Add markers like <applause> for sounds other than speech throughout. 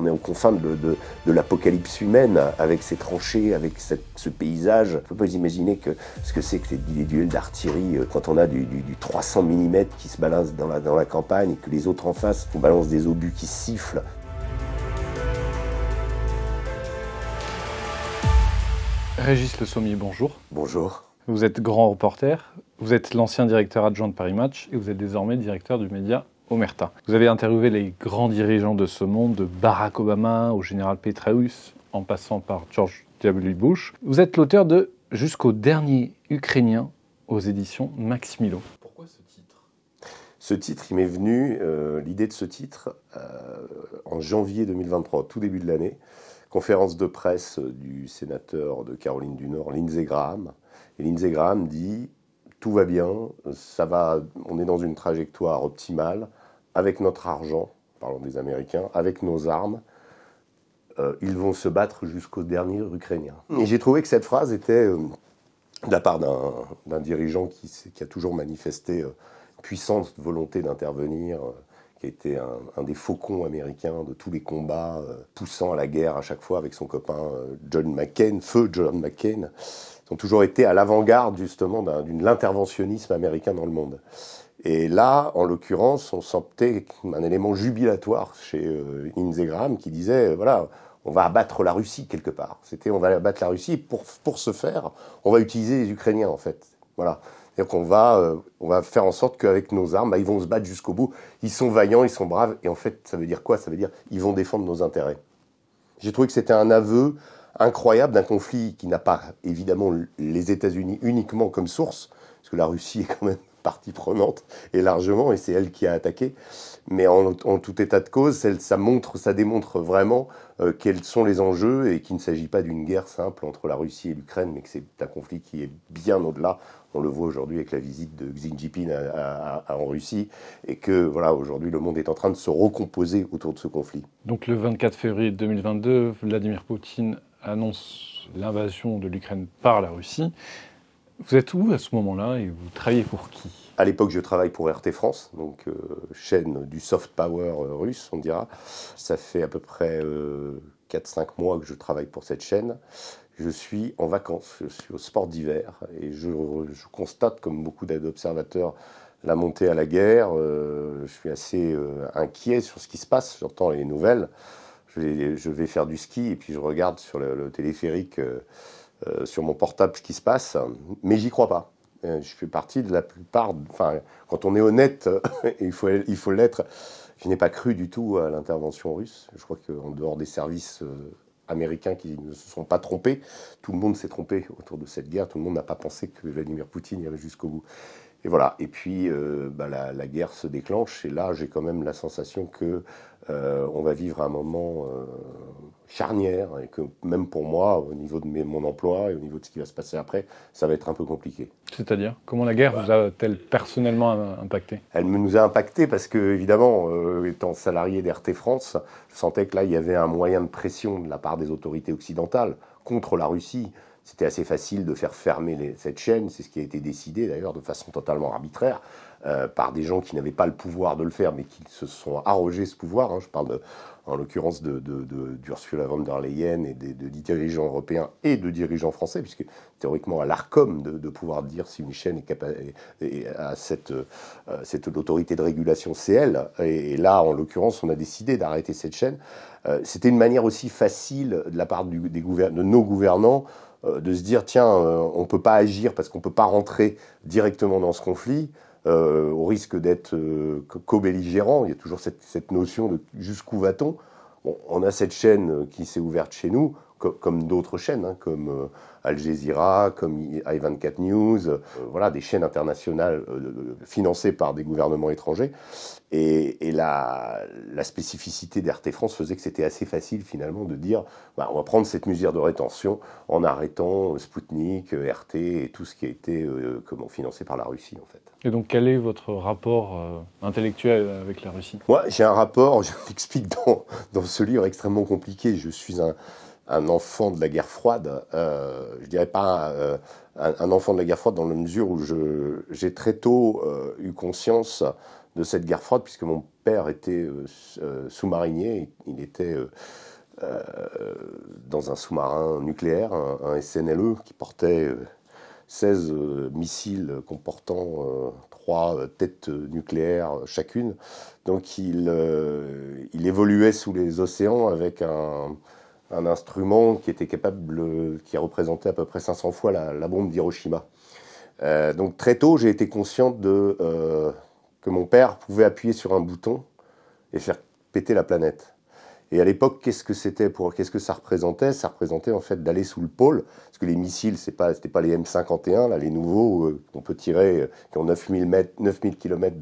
On est aux confins de, l'apocalypse humaine, avec ces tranchées, avec ce paysage. On ne peut pas imaginer que, ce que c'est que des duels d'artillerie euh, quand on a du, 300 mm qui se balance dans la, dans la campagne et que les autres en face on balance des obus qui sifflent. Régis Le Sommier, bonjour. Bonjour. Vous êtes grand reporter, vous êtes l'ancien directeur adjoint de Paris Match et vous êtes désormais directeur du média vous avez interviewé les grands dirigeants de ce monde, de Barack Obama au général Petraeus, en passant par George W. Bush. Vous êtes l'auteur de Jusqu'au dernier Ukrainien aux éditions Maximilo. Pourquoi ce titre Ce titre, il m'est venu, euh, l'idée de ce titre, euh, en janvier 2023, tout début de l'année, conférence de presse euh, du sénateur de Caroline du Nord, Lindsey Graham. Et Lindsey Graham dit tout va bien, ça va, on est dans une trajectoire optimale, avec notre argent, parlons des Américains, avec nos armes, euh, ils vont se battre jusqu'au dernier Ukrainien. Et j'ai trouvé que cette phrase était, euh, de la part d'un dirigeant qui, qui, a toujours manifesté une euh, puissante volonté d'intervenir, qui a été un, un, des faucons américains de tous les combats, poussant à la guerre à chaque fois avec son copain John McCain, feu John McCain, qui ont toujours été à l'avant-garde justement de l'interventionnisme américain dans le monde. Et là, en l'occurrence, on sentait un élément jubilatoire chez euh, Inzegram qui disait, euh, voilà, on va abattre la Russie quelque part. C'était, on va abattre la Russie, pour, pour ce faire, on va utiliser les Ukrainiens, en fait. Voilà. C'est-à-dire qu'on va, euh, on va faire en sorte qu'avec nos armes, bah, ils vont se battre jusqu'au bout. Ils sont vaillants, ils sont braves. Et en fait, ça veut dire quoi Ça veut dire ils vont défendre nos intérêts. J'ai trouvé que c'était un aveu incroyable d'un conflit qui n'a pas évidemment les États-Unis uniquement comme source, parce que la Russie est quand même partie prenante et largement, et c'est elle qui a attaqué. Mais en, tout état de cause, ça, montre, ça démontre vraiment euh, quels sont les enjeux et qu'il ne s'agit pas d'une guerre simple entre la Russie et l'Ukraine, mais que c'est un conflit qui est bien au-delà. On le voit aujourd'hui avec la visite de Xi Jinping en Russie, et que voilà, aujourd'hui, le monde est en train de se recomposer autour de ce conflit. Donc le 24 février 2022, Vladimir Poutine annonce l'invasion de l'Ukraine par la Russie. Vous êtes où à ce moment-là et vous travaillez pour qui À l'époque, je travaille pour RT France, donc euh, chaîne du soft power euh, russe, on dira. Ça fait à peu près 4-5 euh, mois que je travaille pour cette chaîne. Je suis en vacances, je suis au sport d'hiver et je, constate, comme beaucoup d'observateurs, la montée à la guerre. je suis assez inquiet sur ce qui se passe, j'entends les nouvelles. Je vais, je vais, faire du ski et puis je regarde sur le téléphérique euh, sur mon portable ce qui se passe, mais j'y crois pas. Euh, je fais partie de la plupart. Enfin, quand on est honnête, <laughs> il faut il faut l'être. Je n'ai pas cru du tout à l'intervention russe. Je crois qu'en dehors des services euh, américains qui ne se sont pas trompés, tout le monde s'est trompé autour de cette guerre. Tout le monde n'a pas pensé que Vladimir Poutine irait jusqu'au bout. Et puis, euh, bah, la, guerre se déclenche. Et là, j'ai quand même la sensation que euh, on va vivre un moment euh, charnière et que même pour moi, au niveau de mon emploi et au niveau de ce qui va se passer après, ça va être un peu compliqué. C'est-à-dire Comment la guerre vous a-t-elle personnellement impacté Elle nous a impacté parce que, évidemment, étant salarié d'RT France, je sentais que là, il y avait un moyen de pression de la part des autorités occidentales contre la Russie c'était assez facile de faire fermer cette chaîne. C'est ce qui a été décidé d'ailleurs de façon totalement arbitraire euh, par des gens qui n'avaient pas le pouvoir de le faire, mais qui se sont arrogés ce pouvoir. Hein. Je parle en l'occurrence d'Ursula de, von der Leyen et des, de, dirigeants européens et de dirigeants français, puisque théoriquement à l'ARCOM de, pouvoir dire si une chaîne est capable et à cette, autorité cette de régulation, c'est elle. Et, là, en l'occurrence, on a décidé d'arrêter cette chaîne. Euh, c'était une manière aussi facile de la part des de nos gouvernants euh, de se dire tiens, euh, on ne peut pas agir parce qu'on ne peut pas rentrer directement dans ce conflit, euh, au risque d'être co-belligérant, il y a toujours cette, notion de jusqu'où va-t-on. on a cette chaîne qui s'est ouverte chez nous, comme d'autres chaînes, hein, comme euh, Al Jazeera, comme I24 News, euh, voilà, des chaînes internationales euh, financées par des gouvernements étrangers. Et, la, spécificité d'RT France faisait que c'était assez facile finalement de dire bah, on va prendre cette mesure de rétention en arrêtant Sputnik, RT et tout ce qui a été comment, financé par la Russie en fait. Et donc quel est votre rapport intellectuel avec la Russie Moi j'ai un rapport, <laughs> je l'explique dans, dans ce livre extrêmement compliqué. Je suis un, un enfant de la guerre froide, euh, je dirais pas euh, un, enfant de la guerre froide dans la mesure où j'ai très tôt euh, eu conscience de cette guerre froide, puisque mon père était sous-marinier, il était dans un sous-marin nucléaire, un, SNLE, qui portait 16 missiles comportant trois têtes nucléaires chacune. Donc il, il évoluait sous les océans avec un un instrument qui était capable, qui représentait à peu près 500 fois la, bombe d'Hiroshima. Euh, donc très tôt, j'ai été consciente euh, que mon père pouvait appuyer sur un bouton et faire péter la planète. Et à l'époque, qu'est-ce que c'était pour, qu'est-ce que ça représentait Ça représentait en fait d'aller sous le pôle, parce que les missiles, ce n'était pas les M51, là, les nouveaux euh, qu'on peut tirer, euh, qui ont 9000, km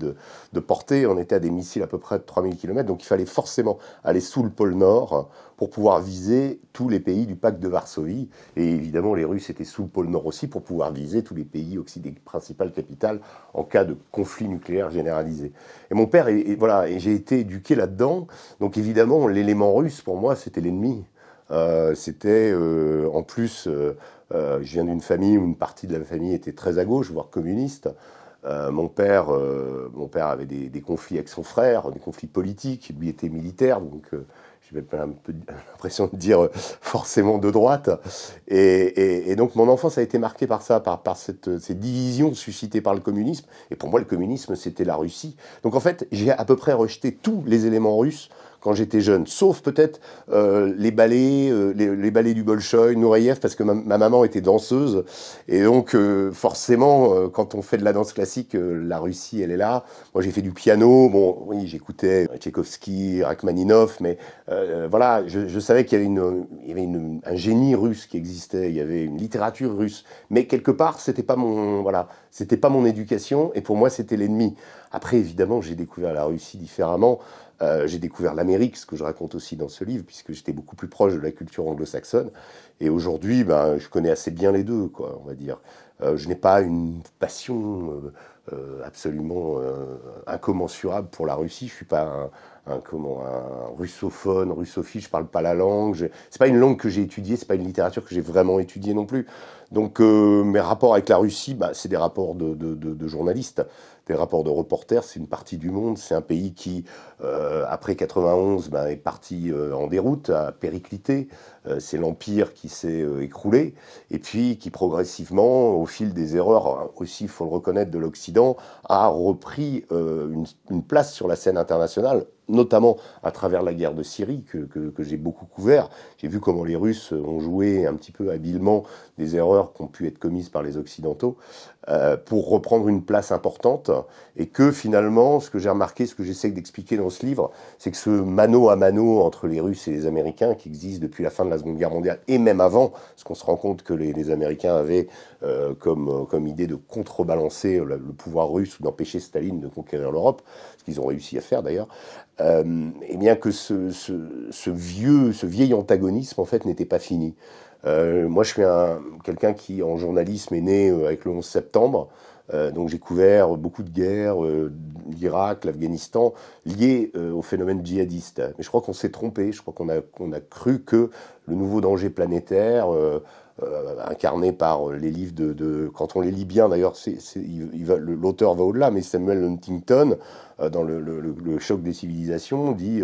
de, portée. On était à des missiles à peu près de 3000 km, donc il fallait forcément aller sous le pôle Nord pour pouvoir viser tous les pays du pacte de Varsovie. Et évidemment, les Russes étaient sous le pôle Nord aussi pour pouvoir viser tous les pays occidentaux, principales capitales, en cas de conflit nucléaire généralisé. Et mon père, voilà, et j'ai été éduqué là-dedans, donc évidemment, l'élément russe, pour moi, c'était l'ennemi. Euh, c'était euh, en plus, euh, je viens d'une famille où une partie de la famille était très à gauche, voire communiste. mon, père, mon père avait des, conflits avec son frère, des conflits politiques, lui était militaire, donc j'avais un peu <laughs> l'impression de dire forcément de droite. Et, donc mon enfance a été marquée par ça, par, cette, ces divisions suscitées par le communisme. Et pour moi, le communisme, c'était la Russie. Donc en fait, j'ai à peu près rejeté tous les éléments russes quand j'étais jeune, sauf peut-être euh, les ballets, euh, les, ballets du Bolchoï, Nureyev, parce que ma, maman était danseuse, et donc euh, forcément, quand on fait de la danse classique, la Russie, elle est là. Moi, j'ai fait du piano, bon, oui, j'écoutais Tchaïkovski, Rachmaninov, mais voilà, je, savais qu'il y avait, une, un génie russe qui existait, il y avait une littérature russe, mais quelque part, c'était pas mon, voilà, c'était pas mon éducation, et pour moi, c'était l'ennemi. Après, évidemment, j'ai découvert la Russie différemment. Euh, j'ai découvert l'Amérique, ce que je raconte aussi dans ce livre, puisque j'étais beaucoup plus proche de la culture anglo-saxonne. Et aujourd'hui, ben, je connais assez bien les deux, quoi, on va dire. Euh, je n'ai pas une passion euh, absolument incommensurable pour la Russie. Je ne suis pas un, comment, russophone, russophile. Je ne parle pas la langue. Ce C'est pas une langue que j'ai étudiée. n'est pas une littérature que j'ai vraiment étudiée non plus. Donc mes rapports avec la Russie, ben, c'est des rapports de, de, de journalistes des rapports de reporters, c'est une partie du monde, c'est un pays qui, euh, après 91, ben, est parti euh, en déroute, a périclité, euh, c'est l'empire qui s'est écroulé, et puis qui progressivement, au fil des erreurs hein, aussi, il faut le reconnaître, de l'Occident, a repris une place sur la scène internationale, notamment à travers la guerre de Syrie que, que, j'ai beaucoup couvert. J'ai vu comment les Russes ont joué un petit peu habilement des erreurs qui ont pu être commises par les Occidentaux euh, pour reprendre une place importante et que finalement, ce que j'ai remarqué, ce que j'essaie d'expliquer dans ce livre, c'est que ce mano à mano entre les Russes et les Américains qui existe depuis la fin de la Seconde Guerre mondiale et même avant, ce qu'on se rend compte que les, Américains avaient euh, comme, euh, comme idée de contrebalancer le pouvoir russe ou d'empêcher Staline de conquérir l'Europe, ce qu'ils ont réussi à faire d'ailleurs, et euh, eh bien que ce, vieux, ce vieil antagonisme en fait n'était pas fini. Euh, moi, je suis un, quelqu'un qui, en journalisme, est né euh, avec le 11 septembre. donc j'ai couvert beaucoup de guerres, l'Irak, l'Afghanistan, liées au phénomène djihadiste. Mais je crois qu'on s'est trompé, je crois qu'on a, qu'on a cru que le nouveau danger planétaire euh, incarné par euh, les livres de, Quand on les lit bien, d'ailleurs, l'auteur va au-delà, mais Samuel Huntington, euh, dans le, choc des civilisations, dit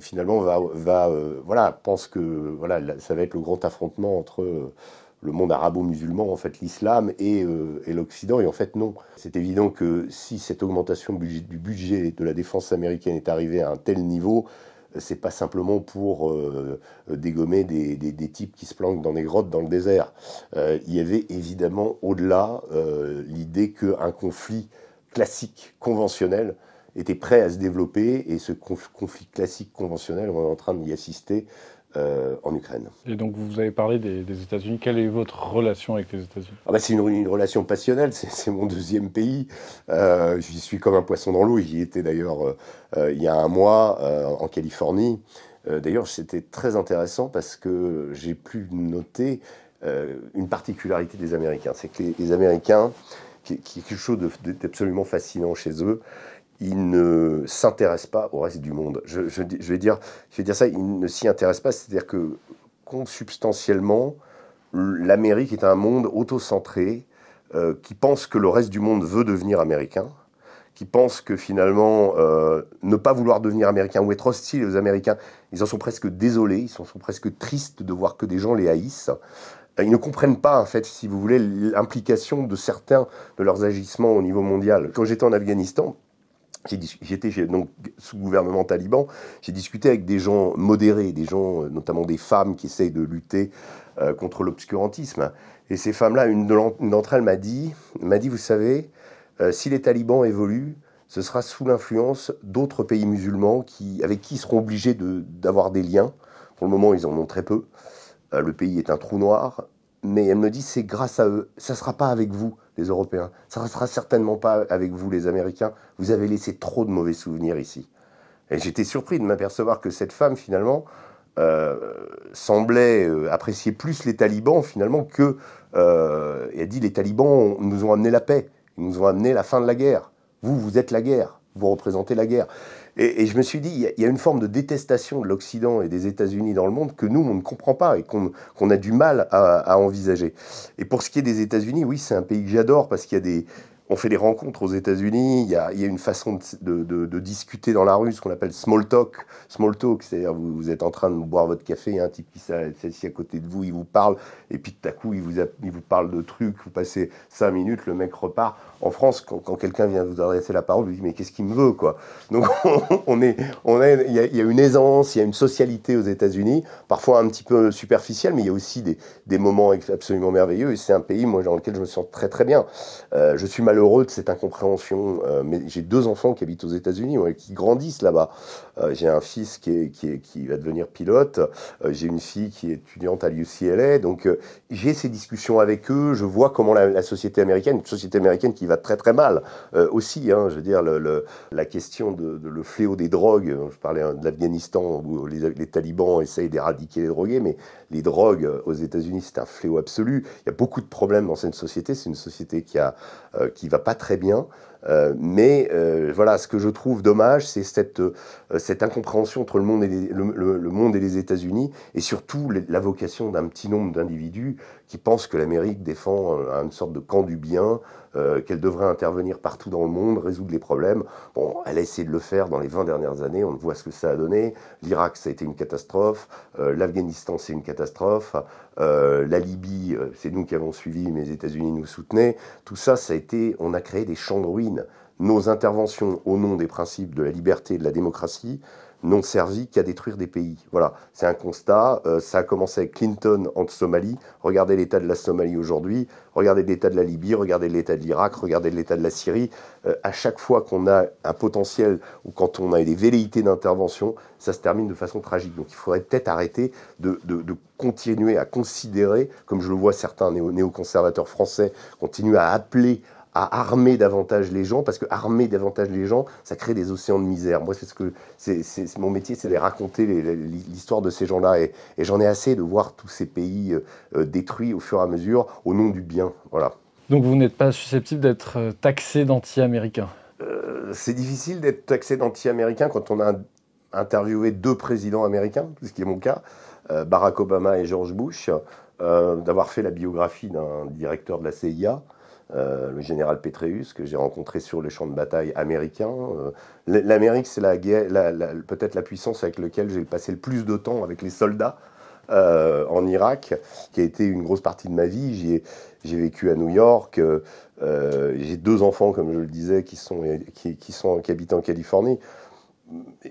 finalement, va, voilà, pense que voilà, ça va être le grand affrontement entre le monde arabo-musulman, en fait l'islam et l'Occident. Et en fait, non. C'est évident que si cette augmentation du budget de la défense américaine est arrivée à un tel niveau, c'est pas simplement pour euh, dégommer des, types qui se planquent dans des grottes dans le désert. Euh, il y avait évidemment au-delà euh, l'idée qu'un conflit classique, conventionnel, était prêt à se développer et ce conflit classique conventionnel, on est en train d'y assister euh, en Ukraine. Et donc vous avez parlé des, États-Unis. Quelle est votre relation avec les États-Unis ah bah, C'est une, relation passionnelle, c'est mon deuxième pays. Euh, j'y suis comme un poisson dans l'eau. J'y étais d'ailleurs euh, il y a un mois en Californie. d'ailleurs c'était très intéressant parce que j'ai pu noter une particularité des Américains. C'est que les, Américains, qui, qui est quelque chose d'absolument fascinant chez eux, il ne s'intéresse pas au reste du monde. Je, vais, dire, je vais dire ça, il ne s'y intéresse pas, c'est-à-dire que consubstantiellement, l'Amérique est un monde autocentré euh, qui pense que le reste du monde veut devenir américain, qui pense que finalement, euh, ne pas vouloir devenir américain ou être hostile aux Américains, ils en sont presque désolés, ils sont presque tristes de voir que des gens les haïssent. Ils ne comprennent pas, en fait, si vous voulez, l'implication de certains de leurs agissements au niveau mondial. Quand j'étais en Afghanistan, J'étais donc sous gouvernement taliban. J'ai discuté avec des gens modérés, des gens, euh, notamment des femmes qui essayent de lutter euh, contre l'obscurantisme. Et ces femmes-là, une d'entre elles m'a dit, m'a dit, vous savez, euh, si les talibans évoluent, ce sera sous l'influence d'autres pays musulmans qui, avec qui ils seront obligés d'avoir des liens. Pour le moment, ils en ont très peu. le pays est un trou noir. Mais elle me dit, c'est grâce à eux. Ça ne sera pas avec vous les Européens. Ça ne sera certainement pas avec vous, les Américains. Vous avez laissé trop de mauvais souvenirs ici. Et j'étais surpris de m'apercevoir que cette femme, finalement, euh, semblait euh, apprécier plus les talibans, finalement, que. Euh, elle dit les talibans nous ont amené la paix, ils nous ont amené la fin de la guerre. Vous, vous êtes la guerre, vous représentez la guerre. Et, je me suis dit, il y, a une forme de détestation de l'Occident et des États-Unis dans le monde que nous, on ne comprend pas et qu'on a du mal à, envisager. Et pour ce qui est des États-Unis, oui, c'est un pays que j'adore parce qu'il On fait des rencontres aux États-Unis, il y, a, une façon de, discuter dans la rue, ce qu'on appelle small talk. Small talk, c'est-à-dire vous, êtes en train de boire votre café, il y a un type qui s'assied à côté de vous, il vous parle, et puis tout à coup, il vous parle de trucs, vous passez cinq minutes, le mec repart en France, quand, quelqu'un vient vous adresser la parole, vous dites mais qu'est-ce qu'il me veut quoi Donc <laughs> on est, on est, il y, a une aisance, il y a une socialité aux États-Unis, parfois un petit peu superficielle, mais il y a aussi des, moments absolument merveilleux. Et c'est un pays moi dans lequel je me sens très très bien. Euh, je suis malheureux de cette incompréhension, euh, mais j'ai deux enfants qui habitent aux États-Unis, ouais, qui grandissent là-bas. Euh, j'ai un fils qui, est, qui, va devenir pilote, j'ai une fille qui est étudiante à l'UCLA, donc j'ai ces discussions avec eux, je vois comment la, la société américaine, une société américaine qui va très très mal euh, aussi. Hein, je veux dire, la question de, le fléau des drogues, hein, je parlais hein, de l'Afghanistan où les, talibans essayent d'éradiquer les drogués, mais les drogues euh, aux États-Unis, c'est un fléau absolu. Il y a beaucoup de problèmes dans cette société. C'est une société qui a euh, qui va pas très bien. mais voilà, ce que je trouve dommage, c'est cette, cette incompréhension entre le monde et le, le monde et les États-Unis, et surtout la vocation d'un petit nombre d'individus qui pensent que l'Amérique défend une sorte de camp du bien, euh, qu'elle devrait intervenir partout dans le monde, résoudre les problèmes. Bon, elle a essayé de le faire dans les 20 dernières années, on voit ce que ça a donné. L'Irak, ça a été une catastrophe, euh, l'Afghanistan, c'est une catastrophe, euh, la Libye, c'est nous qui avons suivi, mais les États-Unis nous soutenaient. Tout ça, ça a été, on a créé des champs de ruines. Nos interventions au nom des principes de la liberté et de la démocratie n'ont servi qu'à détruire des pays. Voilà, c'est un constat. Euh, ça a commencé avec Clinton en Somalie. Regardez l'état de la Somalie aujourd'hui. Regardez l'état de la Libye. Regardez l'état de l'Irak. Regardez l'état de la Syrie. Euh, à chaque fois qu'on a un potentiel ou quand on a des velléités d'intervention, ça se termine de façon tragique. Donc il faudrait peut-être arrêter de, continuer à considérer, comme je le vois certains néoconservateurs français continuer à appeler à armer davantage les gens, parce que armer davantage les gens, ça crée des océans de misère. Moi, c'est ce que c'est, mon métier, c'est de raconter l'histoire de ces gens-là, et, j'en ai assez de voir tous ces pays euh, euh, détruits au fur et à mesure au nom du bien. Voilà. Donc, vous n'êtes pas susceptible d'être euh, taxé d'anti-américain. c'est difficile d'être taxé d'anti-américain quand on a interviewé deux présidents américains, ce qui est mon cas, Barack Obama et George Bush, d'avoir fait la biographie d'un directeur de la CIA. Euh, le général Petreus, que j'ai rencontré sur le champ de bataille américain. Euh, L'Amérique, c'est la, peut-être la puissance avec laquelle j'ai passé le plus de temps avec les soldats. Euh, en Irak, qui a été une grosse partie de ma vie. J'ai vécu à New York. j'ai deux enfants, comme je le disais, qui sont qui, habitent en Californie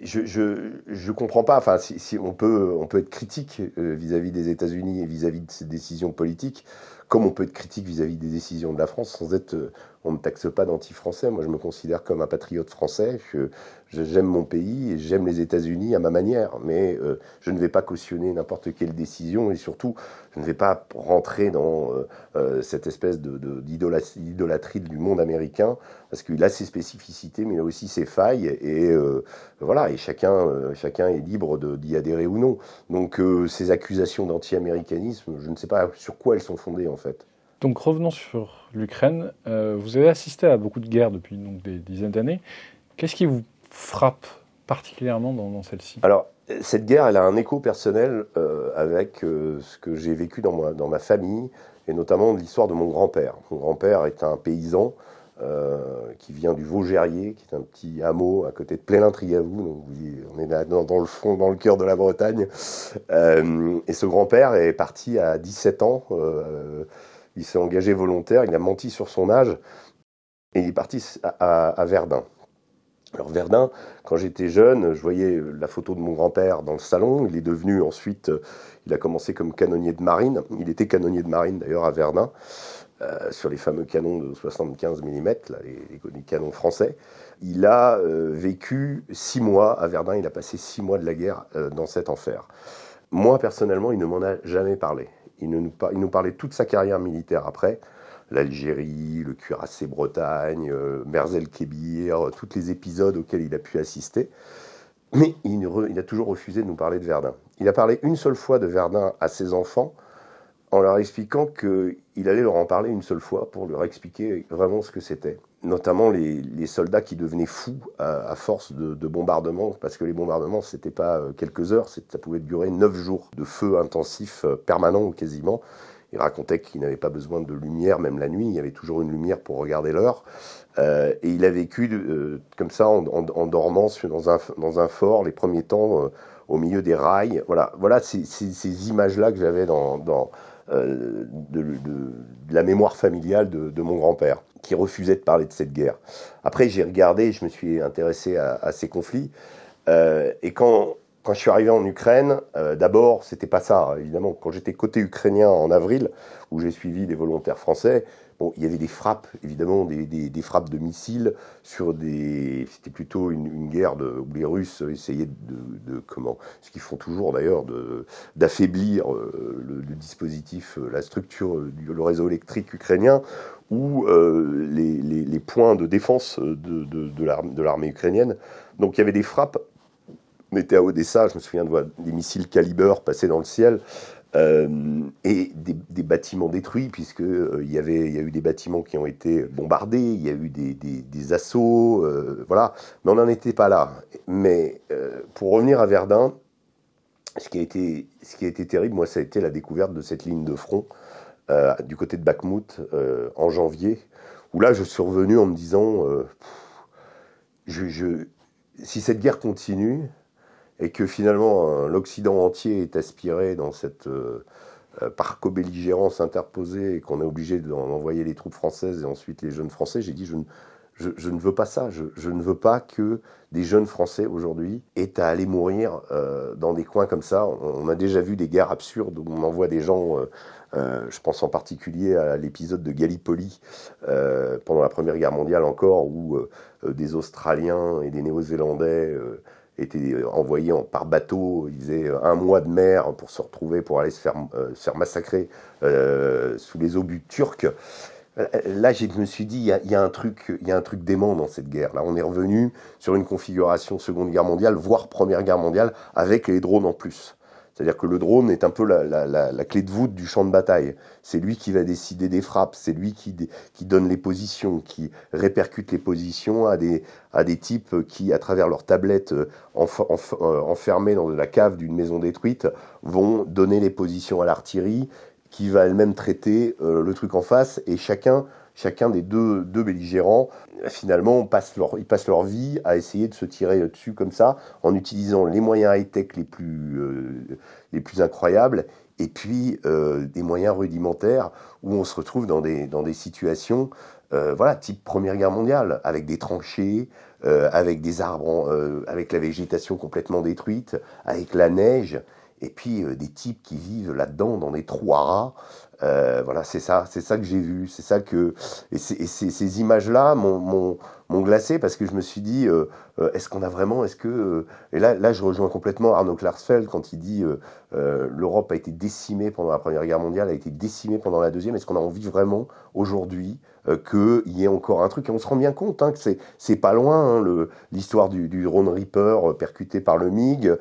je, ne comprends pas. Enfin, si, on peut on peut être critique vis-à-vis des États-Unis et vis à -vis de ces décisions politiques, comme on peut être critique vis-à-vis des décisions de la France sans être euh, on ne taxe pas d'anti-français. Moi, je me considère comme un patriote français. Je, j'aime mon pays et j'aime les États-Unis à ma manière. Mais euh, je ne vais pas cautionner n'importe quelle décision et surtout, je ne vais pas rentrer dans euh, euh, cette espèce de, d'idolâtrie du monde américain parce qu'il a ses spécificités, mais il a aussi ses failles. Et voilà, et chacun, chacun est libre de, d'y adhérer ou non. Donc, ces accusations d'anti-américanisme, je ne sais pas sur quoi elles sont fondées en fait. Donc revenons sur l'Ukraine. Euh, vous avez assisté à beaucoup de guerres depuis donc, des dizaines d'années. Qu'est-ce qui vous frappe particulièrement dans, celle-ci Alors, cette guerre, elle a un écho personnel euh, avec euh, ce que j'ai vécu dans ma, dans ma famille, et notamment l'histoire de mon grand-père. Mon grand-père est un paysan qui vient du Vaugérier, qui est un petit hameau à côté de plélin trigavou donc on est là, dans, dans, le fond, dans le cœur de la Bretagne. et ce grand-père est parti à 17 ans il s'est engagé volontaire, il a menti sur son âge, et il est parti à, Verdun. Alors Verdun, quand j'étais jeune, je voyais la photo de mon grand-père dans le salon. Il est devenu ensuite, euh, il a commencé comme canonnier de marine. Il était canonnier de marine d'ailleurs à Verdun, euh, sur les fameux canons de 75 mm, les, canons français. Il a euh, vécu six mois à Verdun. Il a passé six mois de la guerre dans cet enfer. Moi personnellement, il ne m'en a jamais parlé. Il nous, il nous parlait toute sa carrière militaire après l'Algérie, le cuirassé Bretagne, euh, Merzel Kébir, euh, tous les épisodes auxquels il a pu assister. Mais il, a toujours refusé de nous parler de Verdun. Il a parlé une seule fois de Verdun à ses enfants en leur expliquant qu'il allait leur en parler une seule fois pour leur expliquer vraiment ce que c'était notamment les, soldats qui devenaient fous à, force de, bombardements, parce que les bombardements, c'était pas euh, quelques heures, ça pouvait durer neuf jours de feu intensif euh, permanent ou quasiment. Il racontait qu'il n'avait pas besoin de lumière, même la nuit, il y avait toujours une lumière pour regarder l'heure. Euh, et il a vécu comme ça en, dormant dans un, fort les premiers temps au milieu des rails. Voilà, voilà ces, images-là que j'avais dans euh, de, la mémoire familiale de, mon grand-père, qui refusait de parler de cette guerre. Après, j'ai regardé, je me suis intéressé à, ces conflits. Euh, et quand, je suis arrivé en Ukraine, euh, d'abord, c'était pas ça, hein. évidemment. Quand j'étais côté ukrainien en avril, où j'ai suivi des volontaires français, il y avait des frappes, évidemment, des, frappes de missiles sur des. C'était plutôt une, guerre de, où les Russes essayaient de, comment, ce qu'ils font toujours d'ailleurs, d'affaiblir euh, le, dispositif, euh, la structure, le réseau électrique ukrainien, ou euh, les, points de défense de, de l'armée ukrainienne. Donc il y avait des frappes on était à Odessa, je me souviens de voir des missiles caliber passer dans le ciel. Euh, et des, bâtiments détruits, puisqu'il euh, il y avait, il y a eu des bâtiments qui ont été bombardés, il y a eu des, assauts, euh, voilà. Mais on n'en était pas là. Mais pour revenir à Verdun, ce qui a été, ce qui a été terrible, moi, ça a été la découverte de cette ligne de front du côté de Bakhmut en janvier, où là, je suis revenu en me disant, si cette guerre continue, et que finalement euh, l'Occident entier est aspiré dans cette euh, euh interposée et qu'on est obligé d'envoyer les troupes françaises et ensuite les jeunes Français, j'ai dit je ne, veux pas ça, je, ne veux pas que des jeunes Français aujourd'hui aient à aller mourir euh, dans des coins comme ça. On, a déjà vu des guerres absurdes où on envoie des gens, je pense en particulier à l'épisode de Gallipoli pendant la Première Guerre mondiale encore, où des Australiens et des Néo-Zélandais étaient euh, envoyés par bateau, ils faisaient euh, un mois de mer pour se retrouver, pour aller se faire, euh, massacrer sous les obus turcs. Là, je me suis dit, il y, a, un truc, il y a un truc dément dans cette guerre. Là, on est revenu sur une configuration Seconde Guerre mondiale, voire Première Guerre mondiale, avec les drones en plus. C'est-à-dire que le drone est un peu la, clé de voûte du champ de bataille. C'est lui qui va décider des frappes, c'est lui qui, donne les positions, qui répercute les positions à des, types qui, à travers leur tablette euh, euh, enfermée dans la cave d'une maison détruite, vont donner les positions à l'artillerie, qui va elle-même traiter euh, le truc en face, et chacun chacun des deux, belligérants, finalement, passe ils passent leur vie à essayer de se tirer dessus comme ça, en utilisant les moyens high-tech les, plus euh, les plus incroyables, et puis euh, des moyens rudimentaires, où on se retrouve dans des, dans des situations, euh, voilà, type Première Guerre mondiale, avec des tranchées, avec des arbres, avec la végétation complètement détruite, avec la neige et puis des types qui vivent là-dedans dans des trois rats, euh, voilà, c'est ça, c'est ça que j'ai vu, c'est ça que et, ces images-là m'ont glacé parce que je me suis dit, euh, euh, est-ce qu'on a vraiment, est-ce que et là, là, je rejoins complètement Arnaud Klarsfeld quand il dit l'Europe a été décimée pendant la Première Guerre mondiale, a été décimée pendant la deuxième. Est-ce qu'on a envie vraiment aujourd'hui qu'il y ait encore un truc. Et on se rend bien compte hein, que c'est pas loin, hein, le l'histoire du, du Reaper percuté par le MiG,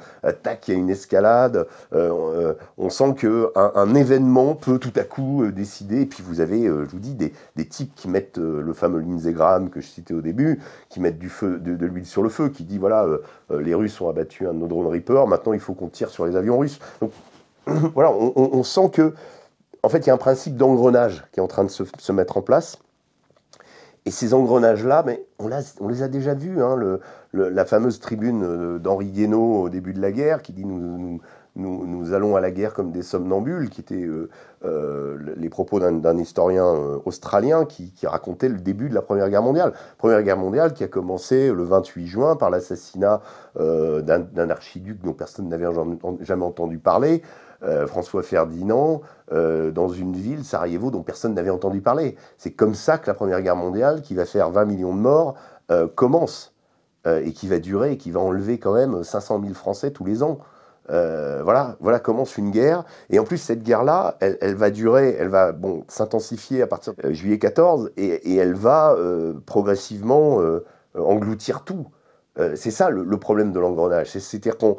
tac, il y a une escalade, on, sent que un, événement peut tout à coup euh, décidé. Et puis vous avez, euh, je vous dis, des, des types qui mettent euh, le fameux Lindsey que je citais au début, qui mettent du feu, de, l'huile sur le feu, qui dit voilà, les Russes ont abattu un de nos drones Reaper, maintenant il faut qu'on tire sur les avions russes. Donc <clears throat> voilà, on, sent que, en fait, il y a un principe d'engrenage qui est en train de se, se mettre en place. Et ces engrenages-là, mais on, on, les a déjà vus. Hein, le, la fameuse tribune d'Henri Guénaud au début de la guerre qui dit nous, nous nous, allons à la guerre comme des somnambules, qui étaient euh, euh, les propos d'un historien euh, australien qui, racontait le début de la Première Guerre mondiale. Première Guerre mondiale qui a commencé le 28 juin par l'assassinat d'un archiduc dont personne n'avait jamais entendu parler. François Ferdinand, dans une ville, Sarajevo, dont personne n'avait entendu parler. C'est comme ça que la Première Guerre mondiale, qui va faire 20 millions de morts, commence et qui va durer et qui va enlever quand même 500 000 Français tous les ans. Euh, voilà, voilà commence une guerre. Et en plus, cette guerre-là, elle, va durer, elle va bon, s'intensifier à partir de euh, juillet 14 et, elle va euh, progressivement engloutir tout. c'est ça le, problème de l'engrenage. C'est-à-dire qu'on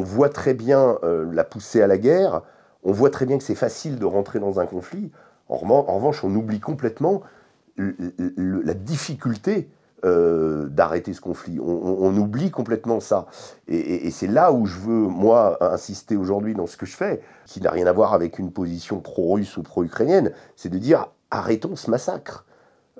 voit très bien la poussée à la guerre, on voit très bien que c'est facile de rentrer dans un conflit. En, revanche, on oublie complètement la difficulté euh, d'arrêter ce conflit. On, oublie complètement ça. Et, c'est là où je veux, moi, insister aujourd'hui dans ce que je fais, qui n'a rien à voir avec une position pro-russe ou pro-ukrainienne, c'est de dire arrêtons ce massacre.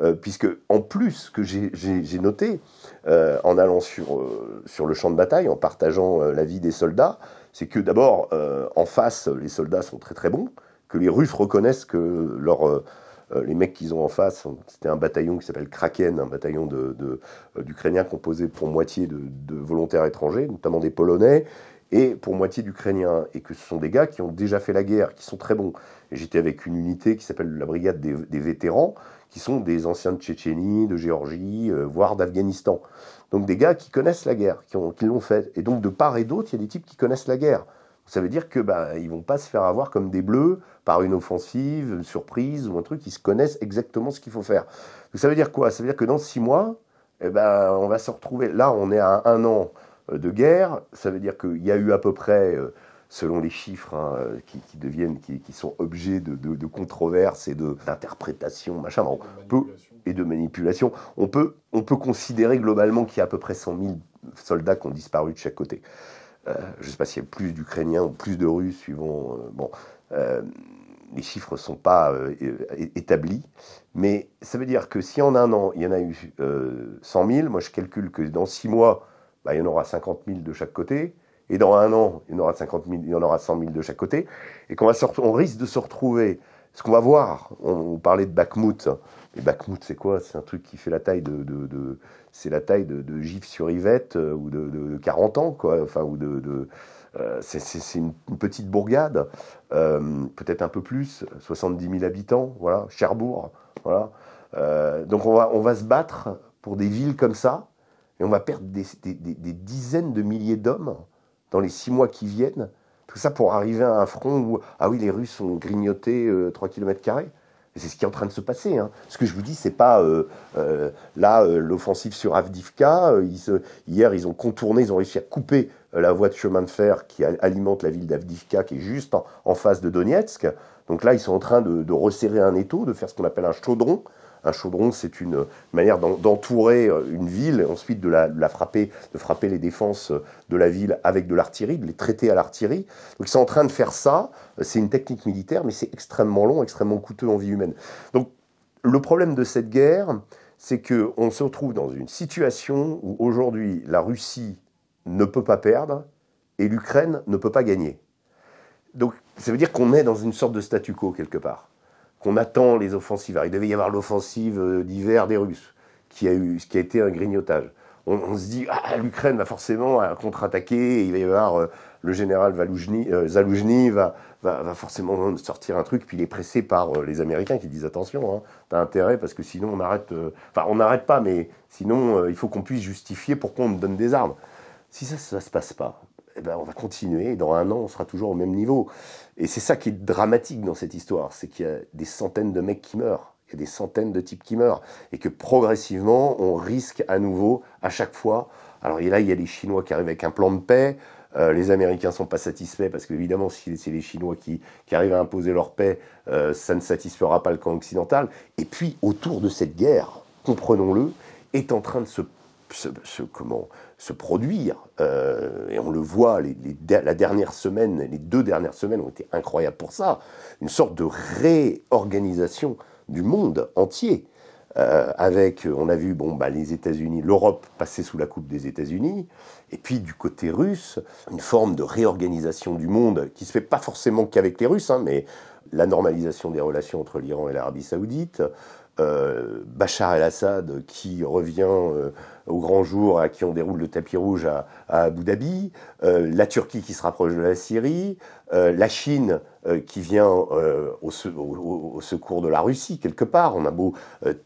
Euh, puisque, en plus, ce que j'ai noté euh, en allant sur, sur le champ de bataille, en partageant la vie des soldats, c'est que d'abord, en face, les soldats sont très très bons, que les Russes reconnaissent que leur euh, les mecs qu'ils ont en face, hein, c'était un bataillon qui s'appelle Kraken, un bataillon euh, d'Ukrainiens composé pour moitié de, volontaires étrangers, notamment des Polonais, et pour moitié d'Ukrainiens, et que ce sont des gars qui ont déjà fait la guerre, qui sont très bons. j'étais avec une unité qui s'appelle la brigade des, vétérans, qui sont des anciens de Tchétchénie, de Géorgie, euh, voire d'Afghanistan. Donc des gars qui connaissent la guerre, qui, qui l'ont fait. Et donc de part et d'autre, il y a des types qui connaissent la guerre. Ça veut dire que ne ben, ils vont pas se faire avoir comme des bleus par une offensive, une surprise ou un truc. Ils se connaissent exactement ce qu'il faut faire. Donc, ça veut dire quoi Ça veut dire que dans six mois, eh ben, on va se retrouver. Là, on est à un an euh, de guerre. Ça veut dire qu'il y a eu à peu près, euh, selon les chiffres hein, euh, qui, deviennent, qui, sont objets de, de, de, controverses et d'interprétations, machin, on peut, et de manipulation, on peut, on peut considérer globalement qu'il y a à peu près 100 000 soldats qui ont disparu de chaque côté. Euh, je ne sais pas s'il y a plus d'Ukrainiens ou plus de Russes, suivant. Euh, bon, euh, les chiffres ne sont pas établis, mais ça veut dire que si en un an, il y en a eu 100 000, moi je calcule que dans 6 mois, bah, il y en aura 50 000 de chaque côté, et dans un an, il y en aura 50 il en aura 100 000 de chaque côté, et qu'on va on risque de se retrouver, ce qu'on va voir, on parlait de Bakhmut, et Bakhmut, c'est quoi C'est un truc qui fait la taille de, c'est la taille de, Gif sur Yvette euh, ou de, 40 ans, quoi. Enfin, ou de, euh, c'est une, petite bourgade, euh, peut-être un peu plus, 70 000 habitants, voilà, Cherbourg, voilà. donc on va, on va se battre pour des villes comme ça, et on va perdre des, dizaines de milliers d'hommes dans les six mois qui viennent, tout ça pour arriver à un front où, ah oui, les Russes ont grignoté 3 km carrés. C'est ce qui est en train de se passer. Hein. Ce que je vous dis, c'est pas euh, euh, là euh, l'offensive sur Avdivka. hier, ils ont contourné, ils ont réussi à couper la voie de chemin de fer qui alimente la ville d'Avdivka, qui est juste en, face de Donetsk. Donc là, ils sont en train de, de resserrer un étau, de faire ce qu'on appelle un chaudron un chaudron, c'est une manière d'entourer euh, une ville, ensuite de la, frapper, de frapper les défenses de la ville avec de l'artillerie, de les traiter à l'artillerie. Donc ils sont en train de faire ça. C'est une technique militaire, mais c'est extrêmement long, extrêmement coûteux en vie humaine. Donc le problème de cette guerre, c'est qu'on se retrouve dans une situation où aujourd'hui la Russie ne peut pas perdre et l'Ukraine ne peut pas gagner. Donc ça veut dire qu'on est dans une sorte de statu quo quelque part qu'on attend les offensives. il devait y avoir l'offensive euh, d'hiver des Russes, qui a, qui a été un grignotage. On, se dit, ah, l'Ukraine va forcément euh, contre-attaquer, il va y avoir euh, le général Zaloujny va, forcément sortir un truc, puis il est pressé par les Américains qui disent, attention, hein, t'as intérêt, parce que sinon on arrête, enfin on n'arrête pas, mais sinon il faut qu'on puisse justifier pourquoi on donne des armes. Si ça, ça se passe pas, eh ben, on va continuer. Et dans un an, on sera toujours au même niveau. Et c'est ça qui est dramatique dans cette histoire, c'est qu'il y a des centaines de mecs qui meurent, il y a des centaines de types qui meurent, et que progressivement, on risque à nouveau, à chaque fois. Alors là, il y a les Chinois qui arrivent avec un plan de paix. Euh, les Américains sont pas satisfaits parce que évidemment, si c'est les Chinois qui, arrivent à imposer leur paix, euh, ça ne satisfera pas le camp occidental. Et puis, autour de cette guerre, comprenons-le, est en train de se se, comment, se produire. Euh, et on le voit, la dernière semaine, les deux dernières semaines ont été incroyables pour ça. Une sorte de réorganisation du monde entier. Euh, avec, on a vu, bon, bah, les États-Unis, l'Europe passer sous la coupe des États-Unis, et puis du côté russe, une forme de réorganisation du monde qui se fait pas forcément qu'avec les Russes, hein, mais la normalisation des relations entre l'Iran et l'Arabie Saoudite, euh, Bachar el-Assad qui revient euh, au grand jour, à qui on déroule le tapis rouge à, Abu Dhabi, euh, la Turquie qui se rapproche de la Syrie, la Chine qui vient au, secours de la Russie quelque part. On a beau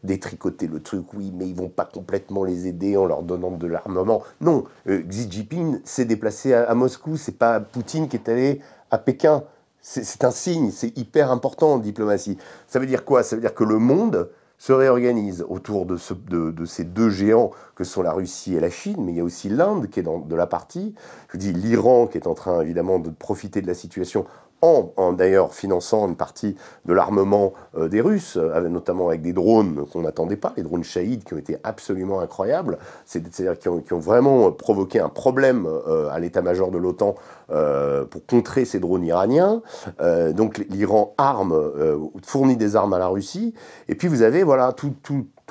détricoter le truc, oui, mais ils vont pas complètement les aider en leur donnant de l'armement. Non, Xi Jinping s'est déplacé à, Moscou, Moscou, c'est pas Poutine qui est allé à Pékin. C'est un signe, c'est hyper important en diplomatie. Ça veut dire quoi Ça veut dire que le monde se réorganise autour de, ces deux géants que sont la Russie et la Chine, mais il y a aussi l'Inde qui est dans, de la partie, je dis l'Iran qui est en train évidemment de profiter de la situation en, d'ailleurs finançant une partie de l'armement euh, des Russes, euh, notamment avec des drones qu'on n'attendait pas, les drones Shahid qui ont été absolument incroyables, c'est-à-dire qui, ont, vraiment euh, provoqué un problème à l'état-major de l'OTAN pour contrer ces drones iraniens. donc l'Iran arme, fournit des armes à la Russie, et puis vous avez voilà tout,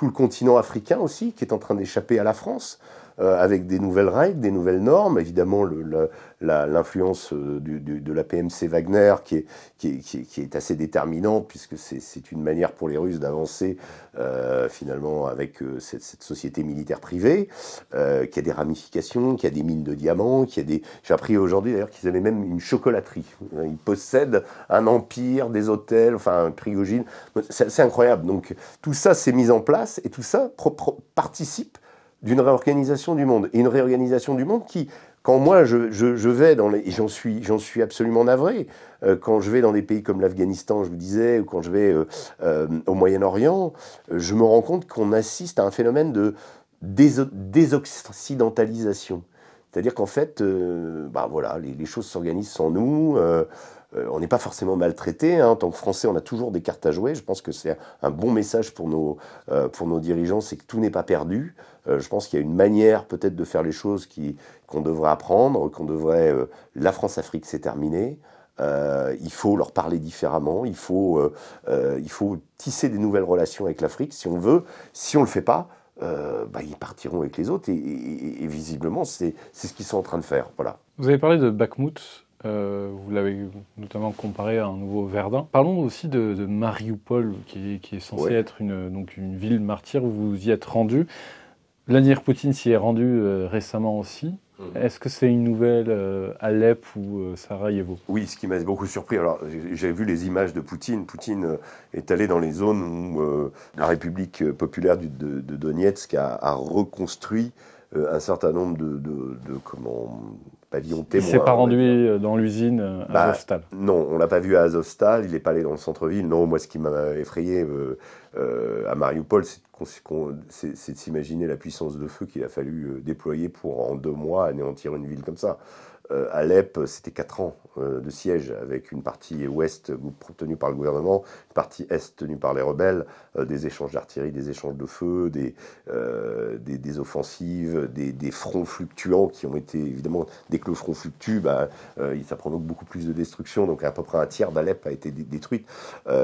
le continent africain aussi qui est en train d'échapper à la France. avec des nouvelles règles, des nouvelles normes. Évidemment, le, l'influence euh, de la PMC Wagner qui est, qui qui assez déterminante puisque c'est une manière pour les Russes d'avancer euh, finalement avec euh, cette, société militaire privée qui a des ramifications, qui a des mines de diamants, qui a des... J'ai appris aujourd'hui d'ailleurs qu'ils avaient même une chocolaterie. Ils possèdent un empire, des hôtels, enfin un Prigogine. C'est incroyable. Donc tout ça s'est mis en place et tout ça participe d'une réorganisation du monde. Et une réorganisation du monde qui quand moi, je, vais dans les... J'en suis, j'en suis absolument navré. Euh, quand je vais dans des pays comme l'Afghanistan, je vous disais, ou quand je vais euh, euh, au Moyen-Orient, je me rends compte qu'on assiste à un phénomène de désoccidentalisation. C'est-à-dire qu'en fait, bah, voilà, les, choses s'organisent sans nous. Euh, on n'est pas forcément maltraité. Hein. En tant que Français, on a toujours des cartes à jouer. Je pense que c'est un bon message pour nos, euh, pour nos dirigeants, c'est que tout n'est pas perdu. Euh, je pense qu'il y a une manière peut-être de faire les choses qui, qu'on devrait apprendre, qu'on devrait... la France-Afrique, c'est terminé. il faut leur parler différemment. Il faut, il faut tisser des nouvelles relations avec l'Afrique si on veut. Si on ne le fait pas, bah, ils partiront avec les autres. Et, visiblement, c'est ce qu'ils sont en train de faire. Voilà. Vous avez parlé de Bakhmut. Euh, vous l'avez notamment comparé à un nouveau Verdun. Parlons aussi de, de Mariupol, qui, est, censé être une, donc une ville martyre où vous y êtes rendu. Vladimir Poutine s'y est rendu euh, récemment aussi. Mhm. Est-ce que c'est une nouvelle euh, Alep ou Sarajevo Oui, ce qui m'a beaucoup surpris. Alors, j'avais vu les images de Poutine. Poutine est allé dans les zones où la République populaire de, Donetsk a reconstruit euh, un certain nombre de, de, comment pavillons témoins. Il s'est pas rendu euh, euh, dans l'usine à bah, Azovstal. Non, on l'a pas vu à Azovstal. Il n'est pas allé dans le centre-ville. Non, moi, ce qui m'a effrayé à Mariupol, c'est de s'imaginer la puissance de feu qu'il a fallu déployer pour en deux mois anéantir une ville comme ça. Euh, Alep, c'était 4 ans euh, de siège, avec une partie ouest tenue par le gouvernement, une partie est tenue par les rebelles, euh, des échanges d'artillerie, des échanges de feu, des, des, offensives, des, fronts fluctuants qui ont été, évidemment, dès que le front fluctue, bah, ça provoque beaucoup plus de destruction, donc à peu près un tiers d'Alep a été détruite.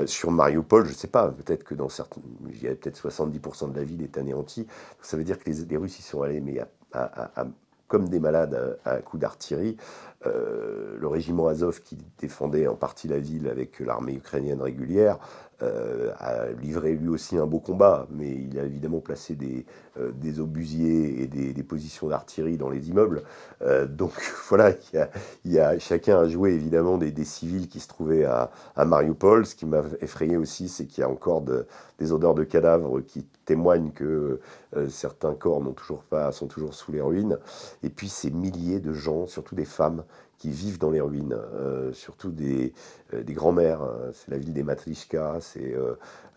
sur Mariupol, je ne sais pas, peut-être que dans certains, il y a peut-être 70% de la ville est anéantie, ça veut dire que les, Russes y sont allés, mais à comme des malades à, coups d'artillerie. Euh, le régiment Azov, qui défendait en partie la ville avec l'armée ukrainienne régulière, euh, a livré lui aussi un beau combat, mais il a évidemment placé des, euh, des obusiers et des, positions d'artillerie dans les immeubles. Euh, donc <laughs> voilà, il y, a, chacun a joué évidemment des, civils qui se trouvaient à, Mariupol. Ce qui m'a effrayé aussi, c'est qu'il y a encore des odeurs de cadavres qui témoignent que euh, certains corps n'ont toujours pas, sont toujours sous les ruines. Et puis ces milliers de gens, surtout des femmes, qui vivent dans les ruines, surtout des, des grands-mères. C'est la ville des Matrishka, c'est,